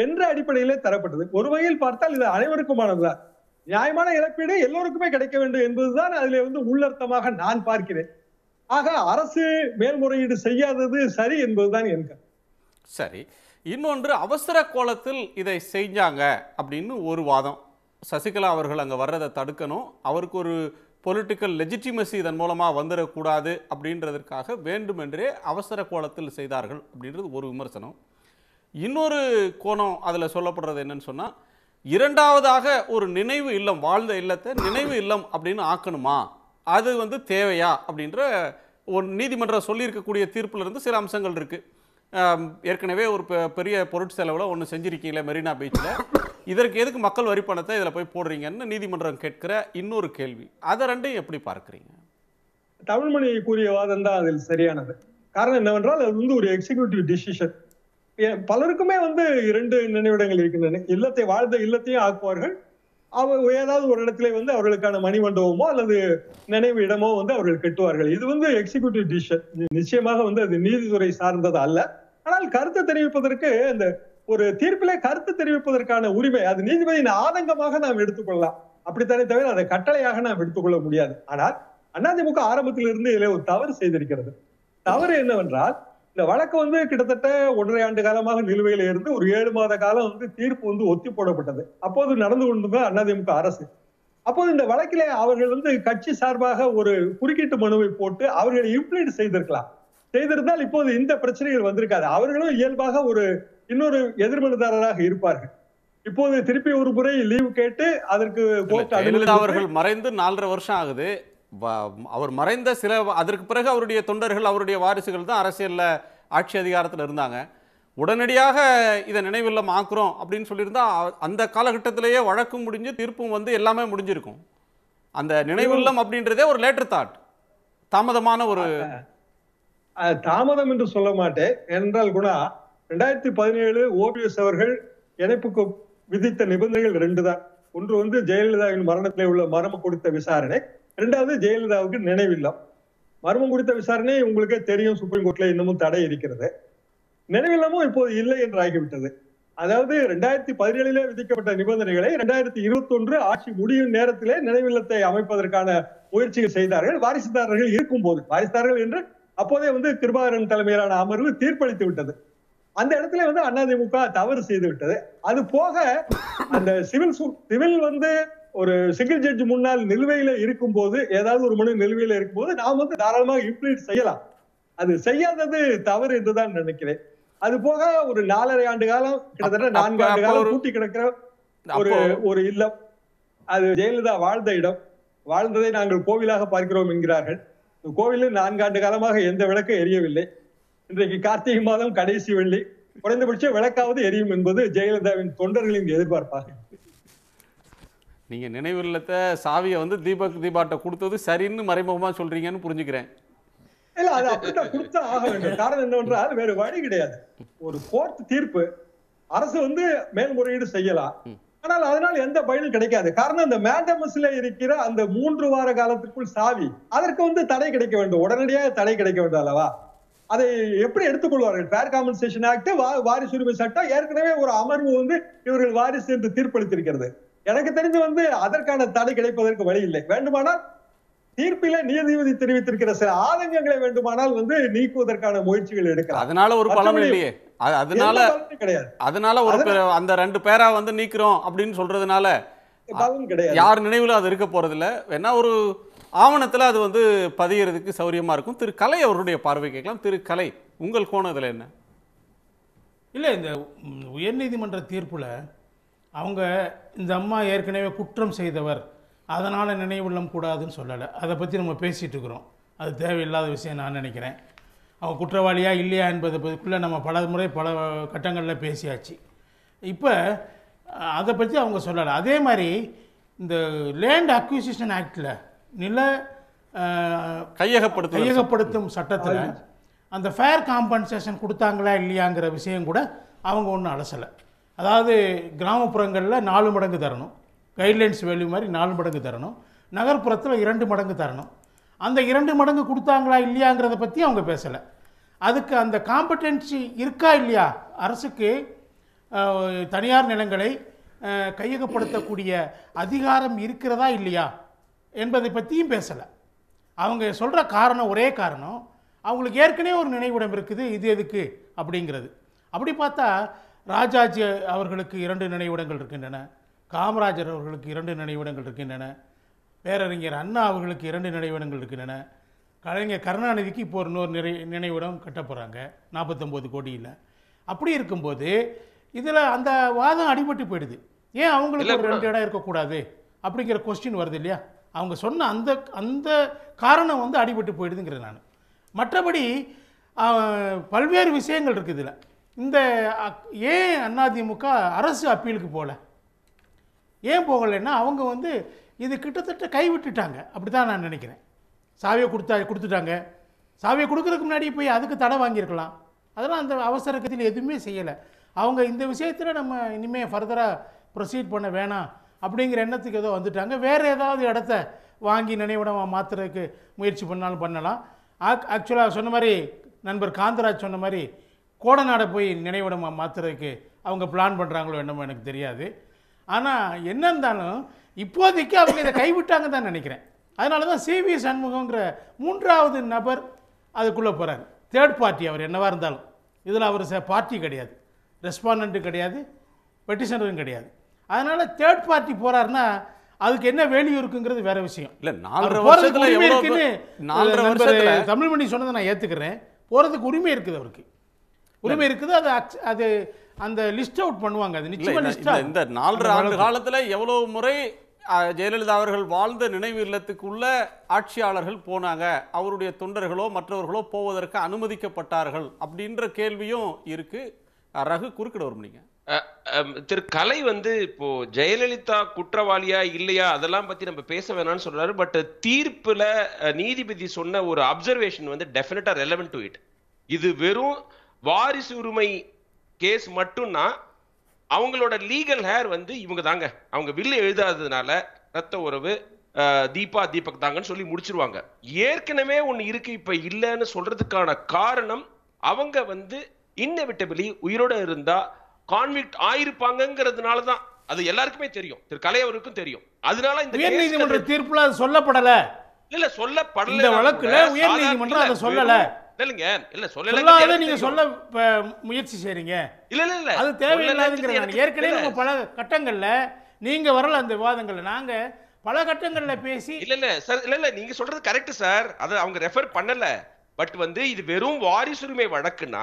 என்ற அடிப்படையிலே தரப்பட்டது ஒரு வகையில் பார்த்தால் இது அனைவருக்குமானதுதான் நியாயமான இழப்பீடு எல்லோருக்குமே கிடைக்க வேண்டும் என்பதுதான் அதில் வந்து உள்ளர்த்தமாக நான் பார்க்கிறேன் ஆக அரசு மேல்முறையீடு செய்யாதது சரி என்பதுதான் என்க சரி இன்னொன்று அவசர கோலத்தில் இதை செஞ்சாங்க அப்படின்னு ஒரு வாதம் சசிகலா அவர்கள் அங்கே வர்றதை தடுக்கணும் அவருக்கு ஒரு பொலிட்டிக்கல் லெஜிட்டிமசி இதன் மூலமாக வந்துடக்கூடாது அப்படின்றதற்காக வேண்டுமென்றே அவசர கோலத்தில் செய்தார்கள் அப்படின்றது ஒரு விமர்சனம் இன்னொரு கோணம் அதில் சொல்லப்படுறது என்னன்னு சொன்னால் இரண்டாவதாக ஒரு நினைவு இல்லம் வாழ்ந்த இல்லத்தை நினைவு இல்லம் அப்படின்னு ஆக்கணுமா அது வந்து தேவையா அப்படின்ற ஒரு நீதிமன்றம் சொல்லியிருக்கக்கூடிய இருந்து சில அம்சங்கள் இருக்குது ஏற்கனவே ஒரு பெரிய பொருட்செலவில் ஒன்று செஞ்சிருக்கீங்கள மெரினா பீச்சில் இதற்கு எதுக்கு மக்கள் வரி பணத்தை இதில் போய் போடுறீங்கன்னு நீதிமன்றம் கேட்கிற இன்னொரு கேள்வி அதை ரெண்டையும் எப்படி பார்க்குறீங்க தமிழ்மொழி கூறிய வாதம் தான் அதில் சரியானது காரணம் என்னவென்றால் அது வந்து ஒரு எக்ஸிக்யூட்டிவ் டிசிஷன் பலருக்குமே வந்து இரண்டு நினைவிடங்கள் இருக்கின்றன இல்லத்தை வாழ்ந்த இல்லத்தையும் ஆக்குவார்கள் அவ ஏதாவது ஒரு இடத்துல வந்து அவர்களுக்கான மணிமண்டபமோ அல்லது நினைவு இடமோ வந்து அவர்கள் கட்டுவார்கள் இது வந்து எக்ஸிக்யூட்டிவ் டிசிஷன் நிச்சயமாக வந்து அது நீதித்துறை சார்ந்தது அல்ல ஆனால் கருத்து தெரிவிப்பதற்கு இந்த ஒரு தீர்ப்பிலே கருத்து தெரிவிப்பதற்கான உரிமை அது நீதிபதியின் ஆதங்கமாக நாம் எடுத்துக்கொள்ளலாம் அப்படித்தானே தவிர அதை கட்டளையாக நாம் எடுத்துக்கொள்ள முடியாது ஆனால் அண்ணாதிமுக ஆரம்பத்தில் இருந்து இதில் ஒரு தவறு செய்திருக்கிறது தவறு என்னவென்றால் இந்த வழக்கு வந்து கிட்டத்தட்ட ஒன்றரை ஆண்டு காலமாக நிலுவையில் இருந்து ஒரு ஏழு மாத காலம் வந்து தீர்ப்பு வந்து ஒத்தி போடப்பட்டது அப்போது நடந்து கொண்டிருந்த அண்ணாதிமுக அரசு அப்போது இந்த வழக்கிலே அவர்கள் வந்து கட்சி சார்பாக ஒரு குறுக்கீட்டு மனுவை போட்டு அவர்களை இம்ப்ளீட் செய்திருக்கலாம் செய்திருந்தால் இப்போது இந்த பிரச்சனைகள் வந்திருக்காது அவர்களும் இயல்பாக ஒரு இன்னொரு எதிர்மனுதாரராக இருப்பார்கள் இப்போது திருப்பி ஒரு முறை லீவ் கேட்டு அதற்கு அவர்கள் மறைந்து நாலரை வருஷம் ஆகுது அவர் மறைந்த சில அதற்கு பிறகு அவருடைய தொண்டர்கள் அவருடைய வாரிசுகள் தான் அரசியலில் ஆட்சி அதிகாரத்தில் இருந்தாங்க உடனடியாக இதை நினைவில் ஆக்குறோம் அப்படின்னு சொல்லியிருந்தா அந்த காலகட்டத்திலேயே வழக்கும் முடிஞ்சு தீர்ப்பும் வந்து எல்லாமே முடிஞ்சிருக்கும் அந்த நினைவில்லம் அப்படின்றதே ஒரு லேட்டர் தாட் தாமதமான ஒரு தாமதம் என்று சொல்ல மாட்டேன் என்றால் குணா ரெண்டாயிரத்தி பதினேழு ஓபிஎஸ் அவர்கள் இணைப்புக்கு விதித்த நிபந்தனைகள் ரெண்டு தான் ஒன்று வந்து ஜெயலலிதாவின் மரணத்தில் உள்ள மரம கொடுத்த விசாரணை ரெண்டாவது ஜெயலலிதாவுக்கு நினைவில்லம் மர்மம் கொடுத்த விசாரணை உங்களுக்கே தெரியும் சுப்ரீம் கோர்ட்ல இன்னமும் தடை இருக்கிறது நினைவில்லமும் இப்போது இல்லை என்று ஆகிவிட்டது அதாவது ரெண்டாயிரத்தி பதினேழுல விதிக்கப்பட்ட நிபந்தனைகளை ரெண்டாயிரத்தி இருபத்தி ஒன்று ஆட்சி முடியும் நேரத்திலே நினைவில்லத்தை அமைப்பதற்கான முயற்சிகள் செய்தார்கள் வாரிசுதாரர்கள் இருக்கும் போது வாரிசுதாரர்கள் என்று அப்போதே வந்து கிருபாகரன் தலைமையிலான அமர்வு தீர்ப்பளித்து விட்டது அந்த இடத்துல வந்து அதிமுக தவறு செய்து விட்டது அது போக அந்த சிவில் சிவில் வந்து ஒரு சிங்கிள் ஜட்ஜ் முன்னால் நிலுவையில இருக்கும் போது ஏதாவது ஒரு மனு நிலுவையில இருக்கும் போது நாம் வந்து தாராளமாக இம்ப்ளீட் செய்யலாம் அது செய்யாதது தவறு என்றுதான் நினைக்கிறேன் அது போக ஒரு நாலரை ஆண்டு காலம் கிட்டத்தட்ட நான்கு ஆண்டு காலம் கூட்டி கிடக்கிற ஒரு ஒரு இல்லம் அது ஜெயலலிதா வாழ்ந்த இடம் வாழ்ந்ததை நாங்கள் கோவிலாக பார்க்கிறோம் என்கிறார்கள் கோவிலில் நான்காண்டு காலமாக எந்த விளக்கும் எரியவில்லை இன்றைக்கு கார்த்திகை மாதம் கடைசி வெள்ளி குறைந்தபட்ச விளக்காவது எரியும் என்பது ஜெயலலிதாவின் தொண்டர்களின் எதிர்பார்ப்பாக நீங்க நினைவில்லத்த சாவியை வந்து தீபக் தீபாட்ட கொடுத்தது சரின்னு மறைமுகமா சொல்றீங்கன்னு புரிஞ்சுக்கிறேன் இல்ல அது அப்படித்தான் கொடுத்தா ஆக வேண்டும் காரணம் என்னவென்றால் வேறு வழி கிடையாது ஒரு கோர்ட் தீர்ப்பு அரசு வந்து மேல்முறையீடு செய்யலாம் ஆனால் அதனால் எந்த பயனும் கிடைக்காது காரணம் இந்த மேண்டமஸ்ல இருக்கிற அந்த மூன்று வார காலத்திற்குள் சாவி அதற்கு வந்து தடை கிடைக்க வேண்டும் உடனடியாக தடை கிடைக்க வேண்டும் அல்லவா அதை எப்படி எடுத்துக்கொள்வார்கள் ஃபேர் காம்பன்சேஷன் ஆக்ட் வாரிசு உரிமை சட்டம் ஏற்கனவே ஒரு அமர்வு வந்து இவர்கள் வாரிசு என்று தீர்ப்பளித்திருக்கிறது எனக்கு தெரிஞ்சு வந்து அதற்கான தடை கிடைப்பதற்கு வழி இல்லை வேண்டுமானால் தீர்ப்பில நீதிபதி தெரிவித்திருக்கிற சில ஆதங்கங்களை வேண்டுமானால் வந்து நீக்குவதற்கான முயற்சிகள் எடுக்கலாம் அதனால ஒரு பலம் இல்லையே அதனால கிடையாது அதனால ஒரு அந்த ரெண்டு பேரா வந்து நீக்கிறோம் அப்படின்னு சொல்றதுனால யார் நினைவுல அது இருக்க போறது இல்ல வேணா ஒரு ஆவணத்துல அது வந்து பதியறதுக்கு சௌரியமா இருக்கும் திரு கலை அவருடைய பார்வை கேட்கலாம் திரு கலை உங்கள் கோணம் இதுல என்ன இல்லை இந்த உயர்நீதிமன்ற தீர்ப்பில் அவங்க இந்த அம்மா ஏற்கனவே குற்றம் செய்தவர் அதனால் நினைவுள்ளம் கூடாதுன்னு சொல்லலை அதை பற்றி நம்ம பேசிகிட்டு இருக்கிறோம் அது தேவையில்லாத விஷயம் நான் நினைக்கிறேன் அவன் குற்றவாளியாக இல்லையா என்பதுக்குள்ளே நம்ம பல முறை பல கட்டங்களில் பேசியாச்சு இப்போ அதை பற்றி அவங்க சொல்லலை அதே மாதிரி இந்த லேண்ட் அக்யூசிஷன் ஆக்டில் நில கையகப்படுத்த கையகப்படுத்தும் சட்டத்தில் அந்த ஃபேர் காம்பன்சேஷன் கொடுத்தாங்களா இல்லையாங்கிற விஷயம் கூட அவங்க ஒன்றும் அலசலை அதாவது கிராமப்புறங்களில் நாலு மடங்கு தரணும் கைட்லைன்ஸ் வேல்யூ மாதிரி நாலு மடங்கு தரணும் நகர்ப்புறத்தில் இரண்டு மடங்கு தரணும் அந்த இரண்டு மடங்கு கொடுத்தாங்களா இல்லையாங்கிறத பற்றி அவங்க பேசலை அதுக்கு அந்த காம்படென்சி இருக்கா இல்லையா அரசுக்கு தனியார் நிலங்களை கையகப்படுத்தக்கூடிய அதிகாரம் இருக்கிறதா இல்லையா என்பதை பற்றியும் பேசலை அவங்க சொல்கிற காரணம் ஒரே காரணம் அவங்களுக்கு ஏற்கனவே ஒரு நினைவிடம் இருக்குது இது எதுக்கு அப்படிங்கிறது அப்படி பார்த்தா ராஜாஜி அவர்களுக்கு இரண்டு நினைவிடங்கள் இருக்கின்றன காமராஜர் அவர்களுக்கு இரண்டு நினைவிடங்கள் இருக்கின்றன பேரறிஞர் அண்ணா அவர்களுக்கு இரண்டு நினைவிடங்கள் இருக்கின்றன கலைஞர் கருணாநிதிக்கு இப்போ இன்னொரு நிறை நினைவிடம் கட்ட போகிறாங்க நாற்பத்தொம்போது கோடியில் அப்படி இருக்கும்போது இதில் அந்த வாதம் அடிபட்டு போயிடுது ஏன் அவங்களுக்கு ஒரு ரெண்டு இடம் இருக்கக்கூடாது அப்படிங்கிற கொஸ்டின் வருது இல்லையா அவங்க சொன்ன அந்த அந்த காரணம் வந்து அடிபட்டு போயிடுதுங்கிறேன் நான் மற்றபடி பல்வேறு விஷயங்கள் இருக்குது இதில் இந்த ஏன் அதிமுக அரசு அப்பீலுக்கு போகல ஏன் போகலைன்னா அவங்க வந்து இது கிட்டத்தட்ட கைவிட்டுட்டாங்க அப்படி தான் நான் நினைக்கிறேன் சாவியை கொடுத்தா கொடுத்துட்டாங்க சாவியை கொடுக்குறதுக்கு முன்னாடி போய் அதுக்கு தடை வாங்கியிருக்கலாம் அதெல்லாம் அந்த அவசரத்தில் எதுவுமே செய்யலை அவங்க இந்த விஷயத்தில் நம்ம இனிமேல் ஃபர்தராக ப்ரொசீட் பண்ண வேணாம் அப்படிங்கிற எண்ணத்துக்கு ஏதோ வந்துட்டாங்க வேறு ஏதாவது இடத்த வாங்கி நினைவிடம் மாற்றுறதுக்கு முயற்சி பண்ணாலும் பண்ணலாம் ஆக் ஆக்சுவலாக சொன்ன மாதிரி நண்பர் காந்தராஜ் சொன்ன மாதிரி கோடநாடை போய் நினைவிடம் மாற்றுறதுக்கு அவங்க பிளான் பண்ணுறாங்களோ என்னமோ எனக்கு தெரியாது ஆனால் இருந்தாலும் இப்போதைக்கு அவங்க இதை கைவிட்டாங்க தான் நினைக்கிறேன் அதனால தான் சிவி சண்முகங்கிற மூன்றாவது நபர் அதுக்குள்ளே போகிறார் தேர்ட் பார்ட்டி அவர் என்னவாக இருந்தாலும் இதில் அவர் பார்ட்டி கிடையாது ரெஸ்பாண்டண்ட்டும் கிடையாது பெட்டிஷனரும் கிடையாது அதனால தேர்ட் பார்ட்டி போகிறாருன்னா அதுக்கு என்ன வேல்யூ இருக்குங்கிறது வேற விஷயம் இல்லை நாலரை வருஷத்துல இருக்குன்னு நாலரை வருஷத்துல தமிழ்மணி சொன்னதை நான் ஏற்றுக்கிறேன் போகிறதுக்கு உரிமை இருக்குது அவருக்கு உரிமை இருக்குது அது அது அந்த லிஸ்ட் அவுட் பண்ணுவாங்க அது நிச்சயமா லிஸ்ட் இந்த நாலரை ஆண்டு காலத்துல எவ்வளவு முறை ஜெயலலிதா அவர்கள் வாழ்ந்த நினைவு இல்லத்துக்குள்ள ஆட்சியாளர்கள் போனாங்க அவருடைய தொண்டர்களோ மற்றவர்களோ போவதற்கு அனுமதிக்கப்பட்டார்கள் அப்படின்ற கேள்வியும் இருக்கு ரகு குறுக்கிட வரும் நீங்க திரு கலை வந்து இப்போ ஜெயலலிதா குற்றவாளியா இல்லையா அதெல்லாம் பத்தி நம்ம பேச வேணாம்னு சொல்றாரு பட் தீர்ப்புல நீதிபதி சொன்ன ஒரு அப்சர்வேஷன் வந்து டெபினட்டா ரெலவென்ட் டு இட் இது வெறும் வாரிசு உரிமை கேஸ் மட்டும்னா அவங்களோட லீகல் ஹேர் வந்து இவங்க தாங்க அவங்க வில்லு எழுதாததுனால ரத்த உறவு தீபா தீபக் தாங்கன்னு சொல்லி முடிச்சிருவாங்க ஏற்கனவே ஒன்று இருக்கு இப்போ இல்லைன்னு சொல்றதுக்கான காரணம் அவங்க வந்து இன்னவிட்டபிளி உயிரோட இருந்தா கான்விக்ட் ஆயிருப்பாங்கிறதுனால தான் அது எல்லாருக்குமே தெரியும் திரு கலையவருக்கும் தெரியும் அதனால இந்த உயர் நீதிமன்ற தீர்ப்புல சொல்லப்படல இல்ல சொல்லப்படல வழக்குல உயர் நீதிமன்றம் அதை சொல்லல சொல்லுங்க இல்ல சொல்லல நீங்க சொல்ல முயற்சி செய்றீங்க இல்ல இல்ல இல்ல அது தேவையில்லாதுங்கிறேன் ஏற்கனவே நம்ம பல கட்டங்கள்ல நீங்க வரல அந்த விவாதங்களை நாங்க பல கட்டங்கள்ல பேசி இல்ல இல்ல சார் இல்ல இல்ல நீங்க சொல்றது கரெக்ட் சார் அதை அவங்க ரெஃபர் பண்ணல பட் வந்து இது வெறும் வாரிசுரிமை வழக்குனா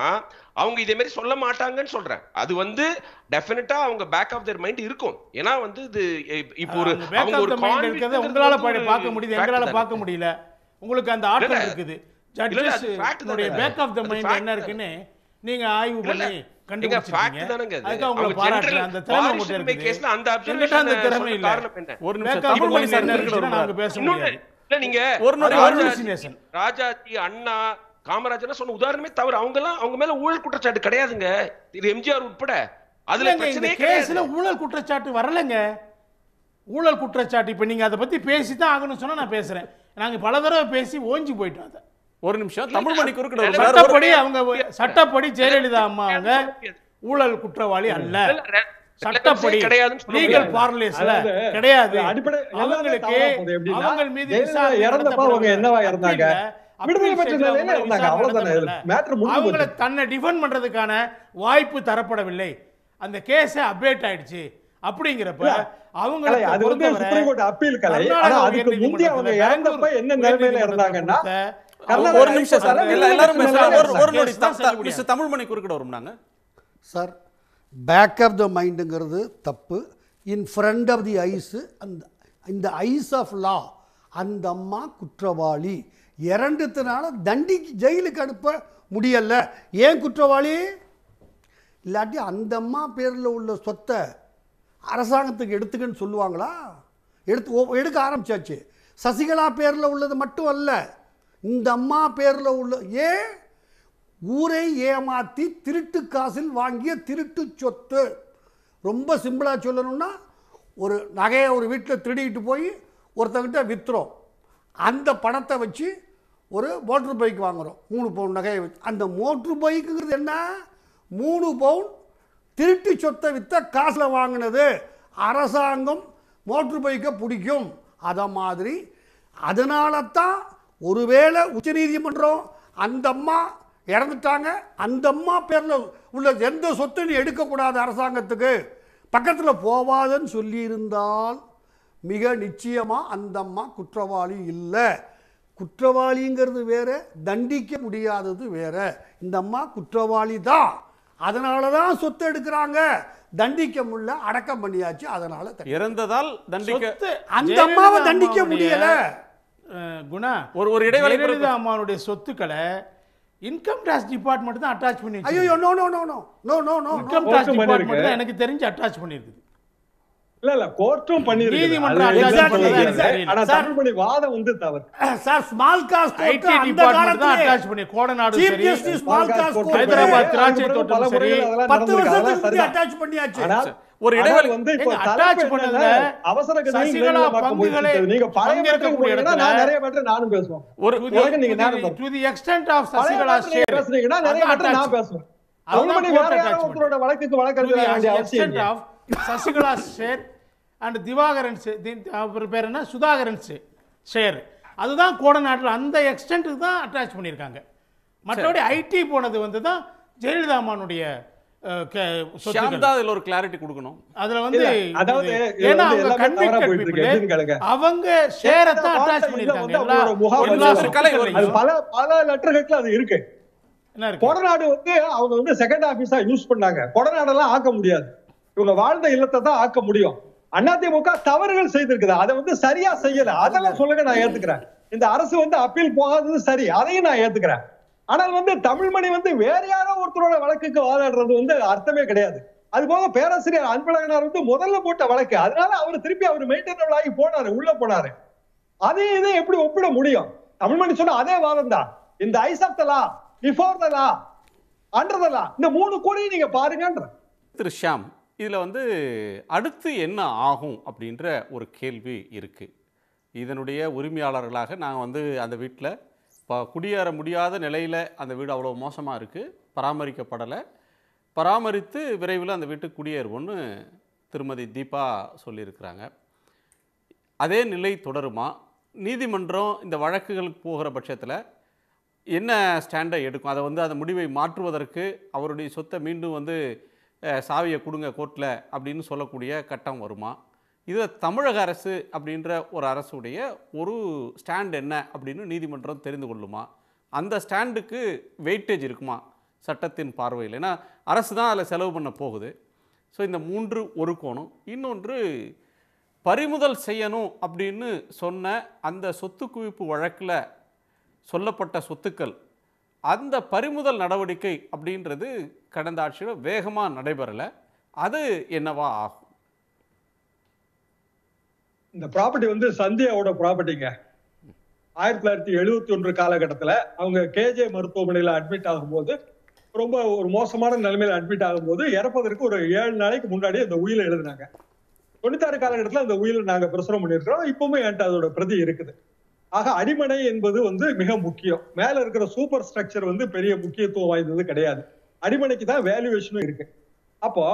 அவங்க இதே மாதிரி சொல்ல மாட்டாங்கன்னு சொல்றேன் அது வந்து டெஃபினட்டா அவங்க பேக் ஆஃப் தர் மைண்ட் இருக்கும் ஏன்னா வந்து இது இப்போ ஒரு அவங்க ஒரு உங்களால பார்க்க முடியுது எங்களால பார்க்க முடியல உங்களுக்கு அந்த ஆட்டம் இருக்குது judges back of the mind என்ன இருக்குன்னு நீங்க ஆய்வு ராஜாஜி அண்ணா காமராஜர் சொன்ன உதாரணமே தவிர அவங்க எல்லாம் அவங்க மேல ஊழல் குற்றச்சாட்டு கிடையாதுங்க இது எம்ஜிஆர் உட்பட அதுல கேஸ்ல ஊழல் குற்றச்சாட்டு வரலங்க ஊழல் குற்றச்சாட்டு இப்ப நீங்க அதை பத்தி பேசி தான் ஆகணும்னு சொன்னா நான் பேசுறேன் நாங்க பல தடவை பேசி ஓஞ்சி போயிட்டோம் அதை ஒரு நிமிஷம் தமிழ் மணிக்கு சட்டப்படி அவங்க சட்டப்படி ஜெயலலிதா அம்மா அவங்க ஊழல் குற்றவாளி அல்ல சட்டப்படி அவங்கள தன்னை பண்றதுக்கான வாய்ப்பு தரப்படவில்லை அந்த கேஸ் அப்டேட் ஆயிடுச்சு அப்படிங்கிறப்ப அவங்களை அது வந்து சுப்ரீம் கோர்ட் அப்பீல் கலை அதுக்கு முந்தைய அவங்க இறந்தப்ப என்ன நிலைமையில இருந்தாங்கன்னா ஒரு நிமிஷம் சார் எல்லாரும் ஒரு நிமிஷம் தமிழ் மணி குறுக்கிட வரும் நாங்க சார் பேக் ஆஃப் த மைண்டுங்கிறது தப்பு in front of the eyes அந்த இந்த ஐஸ் ஆஃப் லா அந்த அம்மா குற்றவாளி இரண்டுத்தினால தண்டிக்கு ஜெயிலுக்கு அனுப்ப முடியலை ஏன் குற்றவாளி இல்லாட்டி அந்த அம்மா பேரில் உள்ள சொத்தை அரசாங்கத்துக்கு எடுத்துக்கன்னு சொல்லுவாங்களா எடுத்து எடுக்க ஆரம்பிச்சாச்சு சசிகலா பேரில் உள்ளது மட்டும் அல்ல இந்த அம்மா பேரில் உள்ள ஏன் ஊரை ஏமாற்றி திருட்டு காசில் வாங்கிய திருட்டு சொத்து ரொம்ப சிம்பிளாக சொல்லணும்னா ஒரு நகையை ஒரு வீட்டில் திருடிக்கிட்டு போய் ஒருத்தங்கிட்ட விற்றுறோம் அந்த பணத்தை வச்சு ஒரு மோட்ரு பைக் வாங்குகிறோம் மூணு பவுன் நகையை வச்சு அந்த மோட்ரு பைக்குங்கிறது என்ன மூணு பவுன் திருட்டு சொத்தை விற்ற காசில் வாங்கினது அரசாங்கம் மோட்ரு பைக்கை பிடிக்கும் அதை மாதிரி அதனால தான் ஒருவேளை உச்சநீதிமன்றம் அந்த அம்மா இறந்துட்டாங்க அந்த அம்மா பேரில் உள்ள எந்த சொத்து நீ எடுக்கக்கூடாது அரசாங்கத்துக்கு பக்கத்தில் போவாதுன்னு சொல்லியிருந்தால் மிக நிச்சயமாக அந்த அம்மா குற்றவாளி இல்லை குற்றவாளிங்கிறது வேற தண்டிக்க முடியாதது வேற இந்த அம்மா குற்றவாளி தான் அதனால தான் சொத்து எடுக்கிறாங்க தண்டிக்க முடியல அடக்கம் பண்ணியாச்சு அதனால இறந்ததால் தண்டிக்க அந்த அம்மாவை தண்டிக்க முடியல குணா ஒரு ஒரு இடைவெளி ஜெயலலிதா அம்மாவுடைய சொத்துக்களை இன்கம் டாக்ஸ் டிபார்ட்மெண்ட் தான் அட்டாச் பண்ணி ஐயோ no no no no no no no income tax department தான் எனக்கு தெரிஞ்சு அட்டாச் பண்ணிருக்குது இல்ல இல்ல கோர்ட்டும் பண்ணிருக்கு நீதிமன்றம் சார் பண்ணி வாதம் வந்து தவறு sir small cost IT department தான் அட்டாச் பண்ணி கோடநாடு சரி chief justice small cost Hyderabad திராட்சை தோட்டம் சரி 10 வருஷத்துக்கு அட்டாச் பண்ணியாச்சு ஒரு இடைவெளி வந்து அட்டாச் பண்ணல அவசர சசிகலா பங்குகளை நீங்க பழங்கக்கூடிய இடத்துல நிறைய பேர் நானும் பேசுவோம் ஒரு நீங்க நேரம் to the extent of Sasikala share பேசுறீங்கன்னா நிறைய பேர் நான் பேசுவேன் அவங்க வேற யாரோட வழக்குக்கு வழக்கு வேண்டிய அவசியம் of Sasikala share and Divakaran பேர் என்ன சுதாகரன் ஷேர் அதுதான் கோடநாட்டில் அந்த எக்ஸ்டென்ட்டுக்கு தான் அட்டாச் பண்ணியிருக்காங்க மற்றபடி ஐடி போனது வந்து தான் ஜெயலலிதா அம்மானுடைய அதுல ஒரு கிளாரிட்டி கொடுக்கணும் அதுல வந்து அதாவது ஏன்னா அவங்க கன்விக்டட் அவங்க ஷேரத்தை பல பல லெட்டர்கள்ல அது இருக்கு கொடநாடு வந்து அவங்க வந்து செகண்ட் ஆபீஸா யூஸ் பண்ணாங்க கொடநாடெல்லாம் ஆக்க முடியாது இவங்க வாழ்ந்த இல்லத்தை தான் ஆக்க முடியும் அதிமுக தவறுகள் செய்திருக்குது அதை வந்து சரியா செய்யல அதெல்லாம் சொல்லுங்க நான் ஏத்துக்கிறேன் இந்த அரசு வந்து அப்பீல் போகாதது சரி அதையும் நான் ஏத்துக்கிறேன் ஆனால் வந்து தமிழ்மணி வந்து வேற யாரோ ஒருத்தரோட வழக்குக்கு வாதாடுறது வந்து அர்த்தமே கிடையாது அது போக பேராசிரியர் அன்பழகனார் வந்து முதல்ல போட்ட வழக்கு அதனால அவர் திருப்பி அவர் மெயின்டைனபிள் ஆகி போனாரு உள்ள போனாரு அதே இதை எப்படி ஒப்பிட முடியும் தமிழ்மணி சொன்ன அதே வாதம் தான் இந்த eyes of the law before the law under இந்த மூணு கூடையும் நீங்க பாருங்கன்ற திரு ஷியாம் இதில் வந்து அடுத்து என்ன ஆகும் அப்படின்ற ஒரு கேள்வி இருக்குது இதனுடைய உரிமையாளர்களாக நாங்கள் வந்து அந்த வீட்டில் இப்போ குடியேற முடியாத நிலையில் அந்த வீடு அவ்வளோ மோசமாக இருக்குது பராமரிக்கப்படலை பராமரித்து விரைவில் அந்த வீட்டுக்கு குடியேறுவோன்னு திருமதி தீபா சொல்லியிருக்கிறாங்க அதே நிலை தொடருமா நீதிமன்றம் இந்த வழக்குகளுக்கு போகிற பட்சத்தில் என்ன ஸ்டாண்டை எடுக்கும் அதை வந்து அந்த முடிவை மாற்றுவதற்கு அவருடைய சொத்தை மீண்டும் வந்து சாவியை கொடுங்க கோர்ட்டில் அப்படின்னு சொல்லக்கூடிய கட்டம் வருமா இது தமிழக அரசு அப்படின்ற ஒரு அரசுடைய ஒரு ஸ்டாண்ட் என்ன அப்படின்னு நீதிமன்றம் தெரிந்து கொள்ளுமா அந்த ஸ்டாண்டுக்கு வெயிட்டேஜ் இருக்குமா சட்டத்தின் பார்வையில் ஏன்னா அரசு தான் அதில் செலவு பண்ண போகுது ஸோ இந்த மூன்று ஒரு கோணம் இன்னொன்று பறிமுதல் செய்யணும் அப்படின்னு சொன்ன அந்த சொத்து குவிப்பு வழக்கில் சொல்லப்பட்ட சொத்துக்கள் அந்த பறிமுதல் நடவடிக்கை அப்படின்றது கடந்த ஆட்சியில் வேகமாக நடைபெறலை அது என்னவா ஆகும் இந்த ப்ராப்பர்ட்டி வந்து சந்தியாவோட ப்ராப்பர்ட்டிங்க ஆயிரத்தி தொள்ளாயிரத்தி எழுபத்தி ஒன்று காலகட்டத்தில் அவங்க கேஜே மருத்துவமனையில் அட்மிட் ஆகும்போது ரொம்ப ஒரு மோசமான நிலைமையில் அட்மிட் ஆகும்போது இறப்பதற்கு ஒரு ஏழு நாளைக்கு முன்னாடி அந்த உயிரை எழுதினாங்க தொண்ணூத்தாறு காலகட்டத்தில் அந்த உயிரை நாங்கள் பிரசுரம் பண்ணியிருக்கிறோம் இப்பவுமே என்கிட்ட அதோட பிரதி இருக்குது ஆக அடிமனை என்பது வந்து மிக முக்கியம் மேலே இருக்கிற சூப்பர் ஸ்ட்ரக்சர் வந்து பெரிய முக்கியத்துவம் வாய்ந்தது கிடையாது அடிமனைக்கு தான் வேல்யூவேஷனும் இருக்கு அப்போ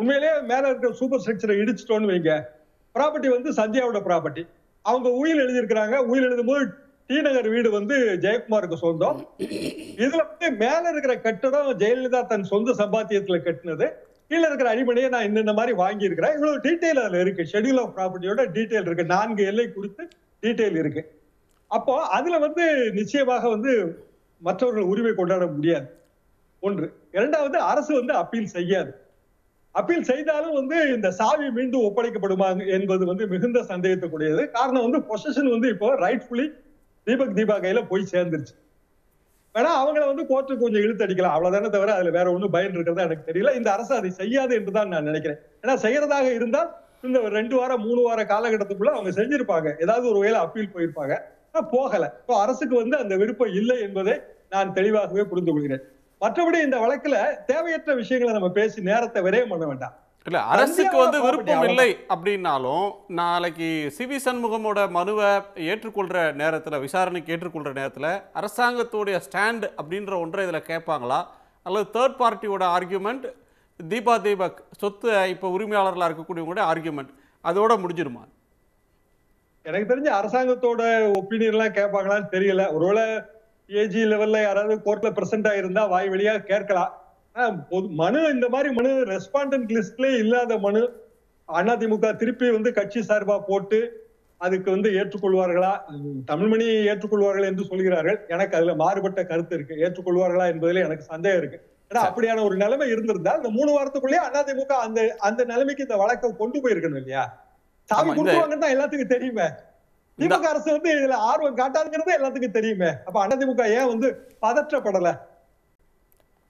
உண்மையிலேயே மேலே இருக்கிற சூப்பர் ஸ்ட்ரக்சரை இடிச்சிட்டோன்னு வைங்க ப்ராப்பர்ட்டி வந்து சந்தியாவோட ப்ராப்பர்ட்டி அவங்க உயில் எழுதியிருக்கிறாங்க உயில் எழுதும் போது டி நகர் வீடு வந்து ஜெயக்குமாருக்கு சொந்தம் இதுல வந்து மேல இருக்கிற கட்டடம் ஜெயலலிதா தன் சொந்த சம்பாத்தியத்துல கட்டினது கீழே இருக்கிற அடிமனையை நான் இந்த மாதிரி வாங்கியிருக்கிறேன் இவ்வளவு டீட்டெயில் அதுல இருக்கு ஷெடியூல் ஆஃப் ப்ராப்பர்ட்டியோட டீட்டெயில் இருக்கு நான்கு எல்லை குறித்து டீட்டெயில் இருக்கு அப்போ அதுல வந்து நிச்சயமாக வந்து மற்றவர்கள் உரிமை கொண்டாட முடியாது ஒன்று இரண்டாவது அரசு வந்து அப்பீல் செய்யாது அப்பீல் செய்தாலும் வந்து இந்த சாவி மீண்டும் ஒப்படைக்கப்படுமா என்பது வந்து மிகுந்த சந்தேகத்துக்குரியது காரணம் வந்து பொசஷன் வந்து இப்போ ரைட்ஃபுல்லி தீபக் தீபா கையில போய் சேர்ந்துருச்சு வேணா அவங்கள வந்து கோர்ட்டு கொஞ்சம் இழுத்தடிக்கலாம் அவ்வளவுதானே தவிர அதுல வேற ஒன்றும் பயன் இருக்கிறதா எனக்கு தெரியல இந்த அரசு அதை செய்யாது என்றுதான் நான் நினைக்கிறேன் ஏன்னா செய்யறதாக இருந்தால் இந்த ரெண்டு வாரம் மூணு வார காலகட்டத்துக்குள்ள அவங்க செஞ்சிருப்பாங்க ஏதாவது ஒரு வகையில அப்பீல் போயிருப்பாங்க போகல இப்போ அரசுக்கு வந்து அந்த விருப்பம் இல்லை என்பதை நான் தெளிவாகவே புரிந்து கொள்கிறேன் மற்றபடி இந்த வழக்குல தேவையற்ற விஷயங்களை நம்ம பேசி நேரத்தை விரைவு பண்ண வேண்டாம் இல்ல அரசுக்கு வந்து விருப்பம் இல்லை அப்படின்னாலும் நாளைக்கு சி வி சண்முகமோட மனுவை ஏற்றுக்கொள்ற நேரத்துல விசாரணைக்கு ஏற்றுக்கொள்ற நேரத்துல அரசாங்கத்துடைய ஸ்டாண்ட் அப்படின்ற ஒன்றை இதுல கேட்பாங்களா அல்லது தேர்ட் பார்ட்டியோட ஆர்கியூமெண்ட் தீபா தீபக் சொத்து இப்போ உரிமையாளர்களாக இருக்கக்கூடியவங்களுடைய ஆர்கியூமெண்ட் அதோட முடிஞ்சிருமா எனக்கு தெரிஞ்ச அரசாங்கத்தோட ஒப்பீனியன்லாம் கேட்பாங்களான்னு தெரியல ஒருவேளை ஏஜி லெவல்ல யாராவது கோர்ட்ல பிரசன்ட் ஆயிருந்தா வாய் வழியா கேட்கலாம் மனு இந்த மாதிரி மனு ரெஸ்பாண்டன்ட் லிஸ்ட்லயே இல்லாத மனு அதிமுக திருப்பி வந்து கட்சி சார்பா போட்டு அதுக்கு வந்து ஏற்றுக்கொள்வார்களா தமிழ்மணி ஏற்றுக்கொள்வார்கள் என்று சொல்கிறார்கள் எனக்கு அதுல மாறுபட்ட கருத்து இருக்கு ஏற்றுக்கொள்வார்களா என்பதில் எனக்கு சந்தேகம் இருக்கு ஏன்னா அப்படியான ஒரு நிலைமை இருந்திருந்தா இந்த மூணு வாரத்துக்குள்ளேயே அதிமுக அந்த அந்த நிலைமைக்கு இந்த வழக்கம் கொண்டு போயிருக்கணும் இல்லையா சாமி வாங்கன்னு தான் எல்லாத்துக்கும் தெரியுமே திமுக அரசு வந்து இதுல ஆர்வம் காட்டாதுங்கிறது எல்லாத்துக்கும் தெரியுமே அப்ப அதிமுக ஏன் வந்து பதற்றப்படல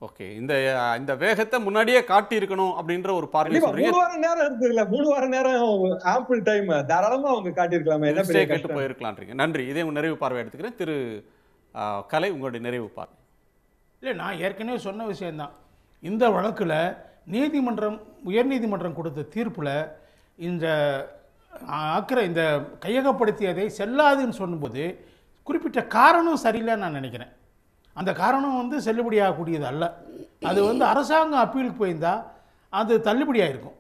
ஓகே இந்த இந்த வேகத்தை முன்னாடியே காட்டி இருக்கணும் அப்படின்ற ஒரு பார்வை மூணு வார நேரம் இருந்ததுல மூணு வாரம் நேரம் ஆம்பிள் டைம் தாராளமா அவங்க காட்டியிருக்கலாமே என்ன கேட்டு போயிருக்கலான்றீங்க நன்றி இதே நிறைவு பார்வை எடுத்துக்கிறேன் திரு கலை உங்களுடைய நிறைவு பார்வை இல்லை நான் ஏற்கனவே சொன்ன விஷயம்தான் இந்த வழக்கில் நீதிமன்றம் உயர்நீதிமன்றம் கொடுத்த தீர்ப்பில் இந்த ஆக்கிர இந்த கையகப்படுத்தியதை செல்லாதுன்னு சொல்லும்போது குறிப்பிட்ட காரணம் சரியில்லைன்னு நான் நினைக்கிறேன் அந்த காரணம் வந்து செல்லுபடியாகக்கூடியது அல்ல அது வந்து அரசாங்கம் அப்பீலுக்கு போயிருந்தால் அது தள்ளுபடியாக இருக்கும்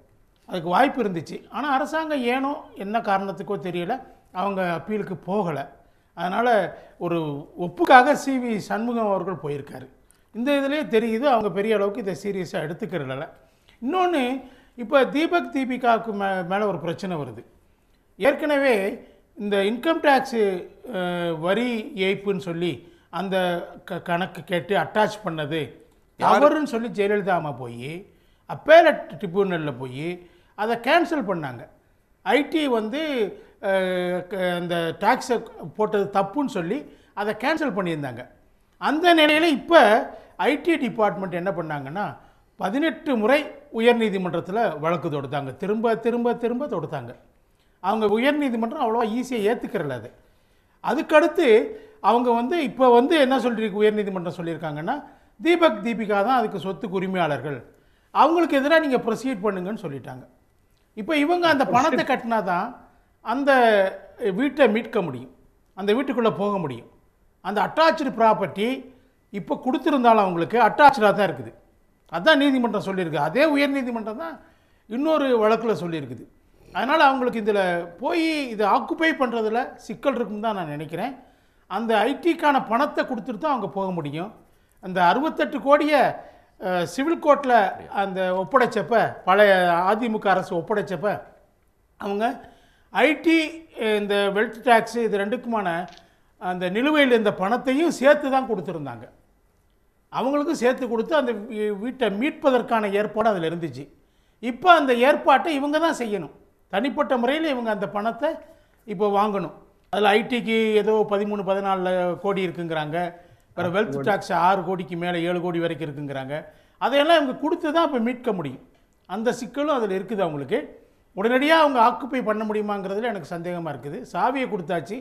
அதுக்கு வாய்ப்பு இருந்துச்சு ஆனால் அரசாங்கம் ஏனோ என்ன காரணத்துக்கோ தெரியல அவங்க அப்பீலுக்கு போகலை அதனால் ஒரு ஒப்புக்காக சி வி சண்முகம் அவர்கள் போயிருக்காரு இந்த இதிலே தெரியுது அவங்க பெரிய அளவுக்கு இதை சீரியஸாக எடுத்துக்கிறதில்ல இன்னொன்று இப்போ தீபக் தீபிகாவுக்கு மே மேலே ஒரு பிரச்சனை வருது ஏற்கனவே இந்த இன்கம் டேக்ஸு வரி ஏய்ப்புன்னு சொல்லி அந்த க கணக்கு கேட்டு அட்டாச் பண்ணது அவருன்னு சொல்லி ஜெயலலிதா அம்மா போய் அப்பேலட் ட்ரிபியூனலில் போய் அதை கேன்சல் பண்ணாங்க ஐடி வந்து அந்த டேக்ஸை போட்டது தப்புன்னு சொல்லி அதை கேன்சல் பண்ணியிருந்தாங்க அந்த நிலையில் இப்போ ஐடி டிபார்ட்மெண்ட் என்ன பண்ணாங்கன்னா பதினெட்டு முறை உயர்நீதிமன்றத்தில் வழக்கு தொடுத்தாங்க திரும்ப திரும்ப திரும்ப தொடுத்தாங்க அவங்க உயர்நீதிமன்றம் அவ்வளோவா ஈஸியாக ஏற்றுக்கிறல அது அதுக்கடுத்து அவங்க வந்து இப்போ வந்து என்ன சொல்லியிருக்கு உயர்நீதிமன்றம் சொல்லியிருக்காங்கன்னா தீபக் தீபிகா தான் அதுக்கு சொத்து உரிமையாளர்கள் அவங்களுக்கு எதிராக நீங்கள் ப்ரொசீட் பண்ணுங்கன்னு சொல்லிட்டாங்க இப்போ இவங்க அந்த பணத்தை கட்டினா தான் அந்த வீட்டை மீட்க முடியும் அந்த வீட்டுக்குள்ளே போக முடியும் அந்த அட்டாச்சு ப்ராப்பர்ட்டி இப்போ கொடுத்துருந்தாலும் அவங்களுக்கு அட்டாச்சாக தான் இருக்குது அதுதான் நீதிமன்றம் சொல்லியிருக்கு அதே உயர்நீதிமன்றம் தான் இன்னொரு வழக்கில் சொல்லியிருக்குது அதனால் அவங்களுக்கு இதில் போய் இதை ஆக்குப்பை பண்ணுறதுல சிக்கல் இருக்குன்னு தான் நான் நினைக்கிறேன் அந்த ஐடிக்கான பணத்தை கொடுத்துட்டு தான் அவங்க போக முடியும் அந்த அறுபத்தெட்டு கோடியை சிவில் கோர்ட்டில் அந்த ஒப்படைச்சப்ப பழைய அதிமுக அரசு ஒப்படைச்சப்ப அவங்க ஐடி இந்த வெல்த் டேக்ஸ் இது ரெண்டுக்குமான அந்த நிலுவையில் இருந்த பணத்தையும் சேர்த்து தான் கொடுத்துருந்தாங்க அவங்களுக்கும் சேர்த்து கொடுத்து அந்த வீட்டை மீட்பதற்கான ஏற்பாடு அதில் இருந்துச்சு இப்போ அந்த ஏற்பாட்டை இவங்க தான் செய்யணும் தனிப்பட்ட முறையில் இவங்க அந்த பணத்தை இப்போ வாங்கணும் அதில் ஐடிக்கு ஏதோ பதிமூணு பதினாலு கோடி இருக்குங்கிறாங்க அப்புறம் வெல்த் டாக்ஸ் ஆறு கோடிக்கு மேலே ஏழு கோடி வரைக்கும் இருக்குங்கிறாங்க அதையெல்லாம் இவங்க கொடுத்து தான் இப்போ மீட்க முடியும் அந்த சிக்கலும் அதில் இருக்குது அவங்களுக்கு உடனடியாக அவங்க ஆக்குப்பை பண்ண முடியுமாங்கிறதுல எனக்கு சந்தேகமாக இருக்குது சாவியை கொடுத்தாச்சு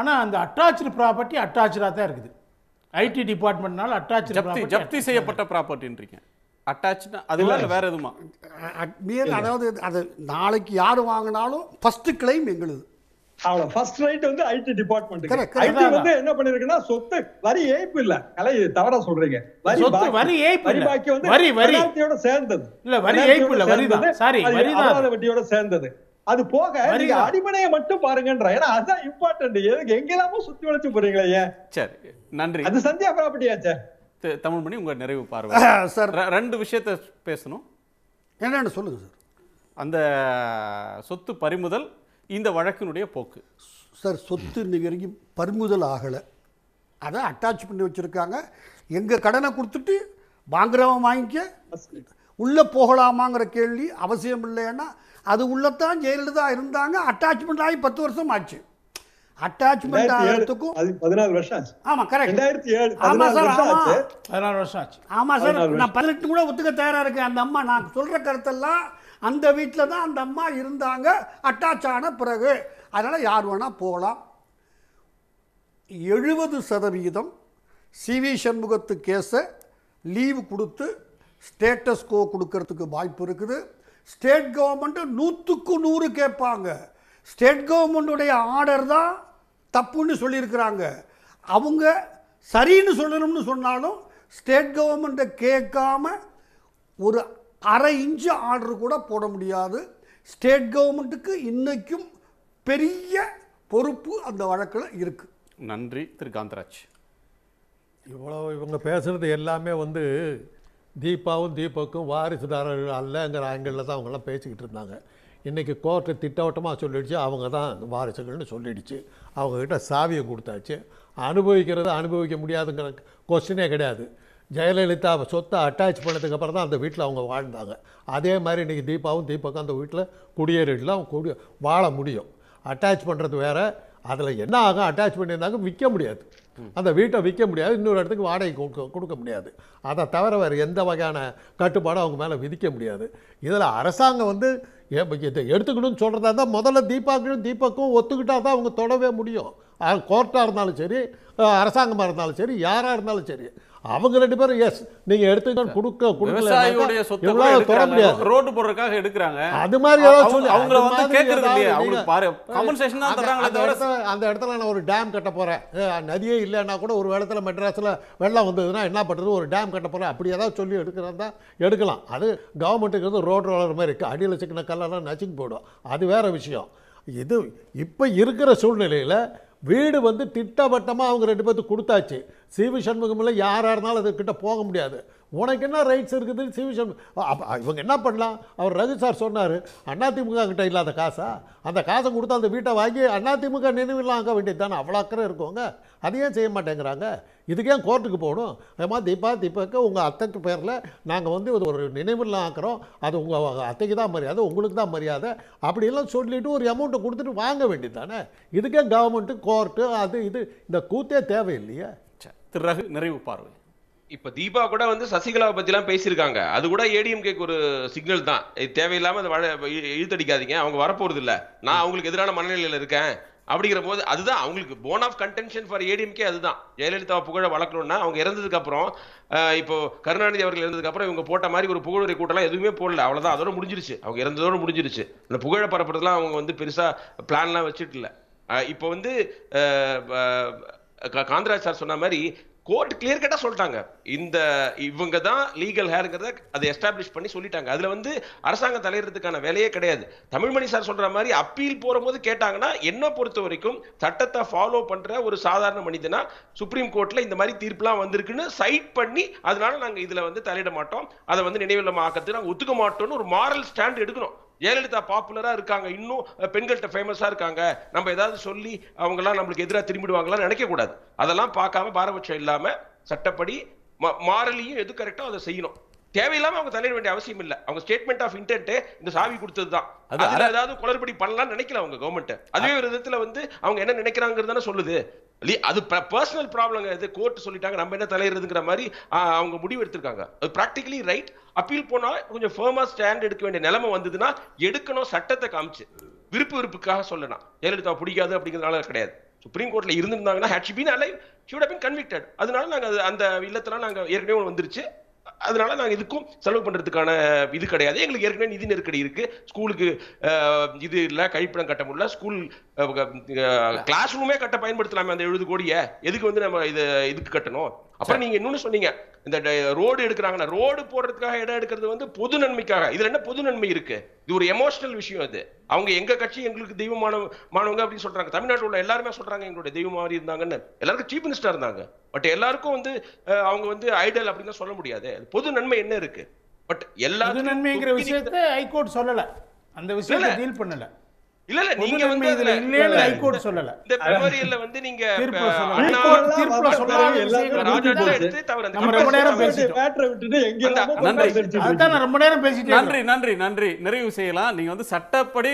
ஆனால் அந்த அட்டாச்சு ப்ராப்பர்ட்டி அட்டாச்சாக தான் இருக்குது ஐடி டிபார்ட்மெண்ட்னால அட்டாச்சு ஜப்தி செய்யப்பட்ட ப்ராப்பர்ட்டின்றீங்க அது வேற எதுமா அதாவது அது நாளைக்கு கிளைம் எங்களுது ரைட் வந்து ஐடி டிபார்ட்மெண்ட் வந்து என்ன பண்ணிருக்குன்னா சொத்து வரி ஏய்ப்பு இல்ல தவறா சொல்றீங்க வந்து வரி சேர்ந்தது வரி ஏய்ப்பு இல்ல வரி சேர்ந்தது அது போக நீங்க அடிமனையை மட்டும் பாருங்கன்ற ஏன்னா அதான் இம்பார்ட்டன்ட் எதுக்கு எங்கெல்லாமோ சுத்தி வளைச்சு போறீங்களே சரி நன்றி அது சந்தியா ப்ராப்பர்ட்டியாச்சே தமிழ் பண்ணி உங்கள் நிறைவு பார்வை சார் ரெண்டு விஷயத்த பேசணும் என்னென்னு சொல்லுங்கள் சார் அந்த சொத்து பறிமுதல் இந்த வழக்கினுடைய போக்கு சார் சொத்து இன்னைக்கு வரைக்கும் பறிமுதல் ஆகலை அதை அட்டாச் பண்ணி வச்சுருக்காங்க எங்கள் கடனை கொடுத்துட்டு வாங்குறவன் வாங்கிக்க உள்ளே போகலாமாங்கிற கேள்வி அவசியம் இல்லைன்னா அது உள்ளத்தான் ஜெயலலிதா இருந்தாங்க அட்டாச்மெண்ட் ஆகி பத்து வருஷம் ஆச்சு அட்டாச்மெண்ட் ஆகிறதுக்கும் அது பதினாலு வருஷம் ஆச்சு ஆமா கரெக்ட் ஆமா சார் பதினாலு வருஷம் ஆச்சு ஆமா சார் நான் பதினெட்டு கூட ஒத்துக்க தயாரா இருக்கேன் அந்த அம்மா நான் சொல்ற கருத்தெல்லாம் அந்த வீட்டில் தான் அந்த அம்மா இருந்தாங்க அட்டாச் ஆன பிறகு அதனால் யார் வேணால் போகலாம் எழுபது சதவீதம் சி வி சண்முகத்து கேஸை லீவு கொடுத்து ஸ்டேட்டஸ் கோ கொடுக்கறதுக்கு வாய்ப்பு இருக்குது ஸ்டேட் கவர்மெண்ட்டு நூற்றுக்கு நூறு கேட்பாங்க ஸ்டேட் கவர்மெண்ட்டுடைய ஆர்டர் தான் தப்புன்னு சொல்லியிருக்கிறாங்க அவங்க சரின்னு சொல்லணும்னு சொன்னாலும் ஸ்டேட் கவர்மெண்ட்டை கேட்காம ஒரு அரை இன்ச்சு ஆர்டர் கூட போட முடியாது ஸ்டேட் கவர்மெண்ட்டுக்கு இன்றைக்கும் பெரிய பொறுப்பு அந்த வழக்கில் இருக்குது நன்றி திரு காந்தராஜ் இவ்வளோ இவங்க பேசுகிறது எல்லாமே வந்து தீபாவும் தீபக்கும் வாரிசுதாரர்கள் அல்லங்கிற ஆங்கிளில் தான் அவங்களாம் பேசிக்கிட்டு இருந்தாங்க இன்றைக்கி கோர்ட்டு திட்டவட்டமாக சொல்லிடுச்சு அவங்க தான் வாரிசுகள்னு சொல்லிடுச்சு அவங்கக்கிட்ட சாவியை கொடுத்தாச்சு அனுபவிக்கிறது அனுபவிக்க முடியாதுங்கிற கொஸ்டினே கிடையாது ஜெயலலிதா சொத்தை அட்டாச் பண்ணதுக்கப்புறம் தான் அந்த வீட்டில் அவங்க வாழ்ந்தாங்க அதே மாதிரி இன்றைக்கி தீபாவும் தீபக்கும் அந்த வீட்டில் குடியேறிடலாம் அவங்க குடி வாழ முடியும் அட்டாச் பண்ணுறது வேறு அதில் என்ன ஆகும் அட்டாச் பண்ணியிருந்தாங்க விற்க முடியாது அந்த வீட்டை விற்க முடியாது இன்னொரு இடத்துக்கு வாடகை கொடுக்க கொடுக்க முடியாது அதை தவிர வேறு எந்த வகையான கட்டுப்பாடும் அவங்க மேலே விதிக்க முடியாது இதில் அரசாங்கம் வந்து ஏன் இதை எடுத்துக்கணும்னு சொல்கிறதா தான் முதல்ல தீபாக்கும் தீபக்கும் ஒத்துக்கிட்டால் தான் அவங்க தொடவே முடியும் கோர்ட்டாக இருந்தாலும் சரி அரசாங்கமாக இருந்தாலும் சரி யாராக இருந்தாலும் சரி அவங்க ரெண்டு பேரும் எஸ் நீங்க எடுத்துக்கிட்டு கொடுக்க கொடுக்கலையோடைய சொத்துக்களை தொட முடியாது ரோடு போடுறதுக்காக எடுக்கிறாங்க அது மாதிரி ஏதாவது சொல்லி அவங்கள வந்து கேட்கறது இல்லையா அவங்க பாரு காம்பன்சேஷன் தான் தராங்களே தவிர அந்த இடத்துல நான் ஒரு டேம் கட்ட போறேன் நதியே இல்லைன்னா கூட ஒரு இடத்துல மெட்ராஸில் வெள்ளம் வந்ததுன்னா என்ன பண்ணுறது ஒரு டேம் கட்ட போகிறேன் அப்படி ஏதாவது சொல்லி எடுக்கிறதா எடுக்கலாம் அது கவர்மெண்ட்டுக்கு வந்து ரோடு ரோலர் மாதிரி இருக்குது அடியில் சிக்கின கல்லெல்லாம் நச்சுக்கு போயிடும் அது வேற விஷயம் இது இப்போ இருக்கிற சூழ்நிலையில் வீடு வந்து திட்டவட்டமாக அவங்க ரெண்டு பேர்த்து கொடுத்தாச்சு சண்முகம் இல்லை யாராக இருந்தாலும் அதுக்கிட்ட போக முடியாது உனக்கு என்ன ரைட்ஸ் இருக்குது சிவிஷன் இவங்க என்ன பண்ணலாம் அவர் ரகு சார் சொன்னார் திமுக கிட்ட இல்லாத காசா அந்த காசை கொடுத்து அந்த வீட்டை வாங்கி அண்ணா திமுக நினைவுலாம் ஆக வேண்டியது தானே அவ்வளோ அக்கறை இருக்கவங்க அதையும் செய்ய மாட்டேங்கிறாங்க இதுக்கே கோர்ட்டுக்கு போகணும் ஏமா தீபா தீபாக்கு உங்கள் அத்தைக்கு பேரில் நாங்கள் வந்து ஒரு நினைவுலாம் ஆக்குறோம் அது உங்கள் அத்தைக்கு தான் மரியாதை உங்களுக்கு தான் மரியாதை அப்படிலாம் சொல்லிவிட்டு ஒரு அமௌண்ட்டை கொடுத்துட்டு வாங்க வேண்டியது தானே இதுக்கே கவர்மெண்ட்டு கோர்ட்டு அது இது இந்த கூத்தே தேவையில்லையே திரு ரகு நிறைவு பார்வை இப்ப தீபா கூட வந்து சசிகலாவை பத்தி எல்லாம் பேசியிருக்காங்க அது கூட ஏடிஎம்கேக்கு ஒரு சிக்னல் தான் தேவையில்லாம அதை இழுத்தடிக்காதீங்க அவங்க வரப்போறது இல்ல நான் அவங்களுக்கு எதிரான மனநிலையில இருக்கேன் அப்படிங்கிற போது அதுதான் அவங்களுக்கு bone of contention for ADMK அதுதான் ஜெயலலிதாவை புகழ வளர்க்கணும்னா அவங்க இறந்ததுக்கு அப்புறம் இப்போ கருணாநிதி அவர்கள் இறந்ததுக்கு அப்புறம் இவங்க போட்ட மாதிரி ஒரு புகழுரை கூட்டம்லாம் எதுவுமே போடல அவ்வளவுதான் அதோட முடிஞ்சிருச்சு அவங்க இறந்ததோட முடிஞ்சிருச்சு இந்த புகழ பரப்புறதுலாம் அவங்க வந்து பெருசா பிளான்லாம் வச்சுட்டு இல்லை இப்போ வந்து காந்தராஜ் சார் சொன்ன மாதிரி கோர்ட் கிளியர் கட்டா சொல்லிட்டாங்க இந்த இவங்க தான் லீகல் ஹேருங்கிறத அதை எஸ்டாப்ளிஷ் பண்ணி சொல்லிட்டாங்க அதுல வந்து அரசாங்கம் தலையிறதுக்கான வேலையே கிடையாது தமிழ்மணி சார் சொல்ற மாதிரி அப்பீல் போற போது கேட்டாங்கன்னா என்ன பொறுத்த வரைக்கும் சட்டத்தை ஃபாலோ பண்ற ஒரு சாதாரண மனிதனா சுப்ரீம் கோர்ட்ல இந்த மாதிரி தீர்ப்புலாம் வந்திருக்குன்னு சைட் பண்ணி அதனால நாங்க இதுல வந்து தலையிட மாட்டோம் அதை வந்து நினைவில் ஆக்கிறதுக்கு நாங்க ஒத்துக்க மாட்டோம்னு ஒரு மாரல் ஸ்டாண்ட் எடுக்கணும் ஜெயலலிதா பாப்புலரா இருக்காங்க இன்னும் பெண்கள்கிட்ட ஃபேமஸா இருக்காங்க நம்ம ஏதாவது சொல்லி அவங்கெல்லாம் நம்மளுக்கு எதிராக திரும்பிடுவாங்களான்னு நினைக்க கூடாது அதெல்லாம் பார்க்காம பாரபட்சம் இல்லாம சட்டப்படி மாரலியும் எது கரெக்டோ அதை செய்யணும் தேவையில்லாம அவங்க தலையிட வேண்டிய அவசியம் இல்ல அவங்க ஸ்டேட்மெண்ட் ஆஃப் இன்டென்ட் இந்த சாவி கொடுத்தது தான் ஏதாவது குளறுபடி பண்ணலாம்னு நினைக்கல அவங்க கவர்மெண்ட் அதே ஒரு விதத்துல வந்து அவங்க என்ன நினைக்கிறாங்கிறது சொல்லுது அது பர்சனல் ப்ராப்ளம் இது கோர்ட் சொல்லிட்டாங்க நம்ம என்ன தலையிடுறதுங்கிற மாதிரி அவங்க முடிவு எடுத்திருக்காங்க அது ப்ராக்டிகலி ரைட் அப்பீல் போனா கொஞ்சம் ஃபேர்மா ஸ்டாண்ட் எடுக்க வேண்டிய நிலைமை வந்ததுன்னா எடுக்கணும் சட்டத்தை காமிச்சு விருப்பு விருப்புக்காக சொல்லலாம் ஜெயலலிதா பிடிக்காது அப்படிங்கிறதுனால கிடையாது சுப்ரீம் கோர்ட்ல இருந்திருந்தாங்கன்னா had she alive she convicted அதனால நாங்க அந்த இல்லத்தெல்லாம் நாங்க ஏற்கனவே வந்துருச்சு அதனால நாங்கள் இதுக்கும் செலவு பண்ணுறதுக்கான இது கிடையாது எங்களுக்கு ஏற்கனவே நிதி நெருக்கடி இருக்கு ஸ்கூலுக்கு இது இல்லை கழிப்பிடம் கட்ட முடியல ஸ்கூல் கிளாஸ் ரூமே கட்ட பயன்படுத்தலாமே அந்த எழுபது கோடியை எதுக்கு வந்து நம்ம இது இதுக்கு கட்டணும் அப்புறம் நீங்க இன்னொன்னு சொன்னீங்க இந்த ரோடு எடுக்கிறாங்கன்னா ரோடு போடுறதுக்காக இடம் எடுக்கிறது வந்து பொது நன்மைக்காக இதுல என்ன பொது நன்மை இருக்கு இது ஒரு எமோஷனல் விஷயம் அது அவங்க எங்க கட்சி எங்களுக்கு தெய்வமான மாணவங்க அப்படின்னு சொல்றாங்க தமிழ்நாட்டில் உள்ள எல்லாருமே சொல்றாங்க எங்களுடைய தெய்வம் மாதிரி இருந்தாங்கன்னு எல்லாருக்கும் சீஃப் மினிஸ்டர் இருந்தாங்க பட் எல்லாருக்கும் வந்து அவங்க வந்து ஐடல் அப்படின்னு சொல்ல முடியாது பொது நன்மை என்ன இருக்கு பட் எல்லா நன்மைங்கிற விஷயத்தை ஹைகோர்ட் சொல்லல அந்த விஷயத்தை டீல் பண்ணல இல்ல இல்ல நீங்க வந்து இதுல இல்லன்னு ஹைகோர்ட் சொல்லல இந்த வந்து நீங்க ஹைகோர்ட் தீர்ப்புல சொல்றாங்க எல்லாரும் எடுத்து அந்த ரொம்ப நேரம் விட்டுட்டு எங்க நன்றி அதான் ரொம்ப நேரம் நன்றி நன்றி நன்றி நிறைவு செய்யலாம் நீங்க வந்து சட்டப்படி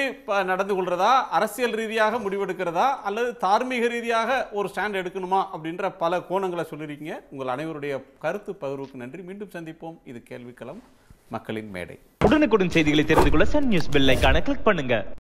நடந்து கொள்றதா அரசியல் ரீதியாக முடிவெடுக்கிறதா அல்லது தார்மீக ரீதியாக ஒரு ஸ்டாண்ட் எடுக்கணுமா அப்படின்ற பல கோணங்களை சொல்லிருக்கீங்க உங்கள் அனைவருடைய கருத்து பகிர்வுக்கு நன்றி மீண்டும் சந்திப்போம் இது கேள்விக்களம் மக்களின் மேடை உடனுக்குடன் செய்திகளை தெரிந்து கொள்ள சன் நியூஸ் பெல் கிளிக் பண்ணுங்க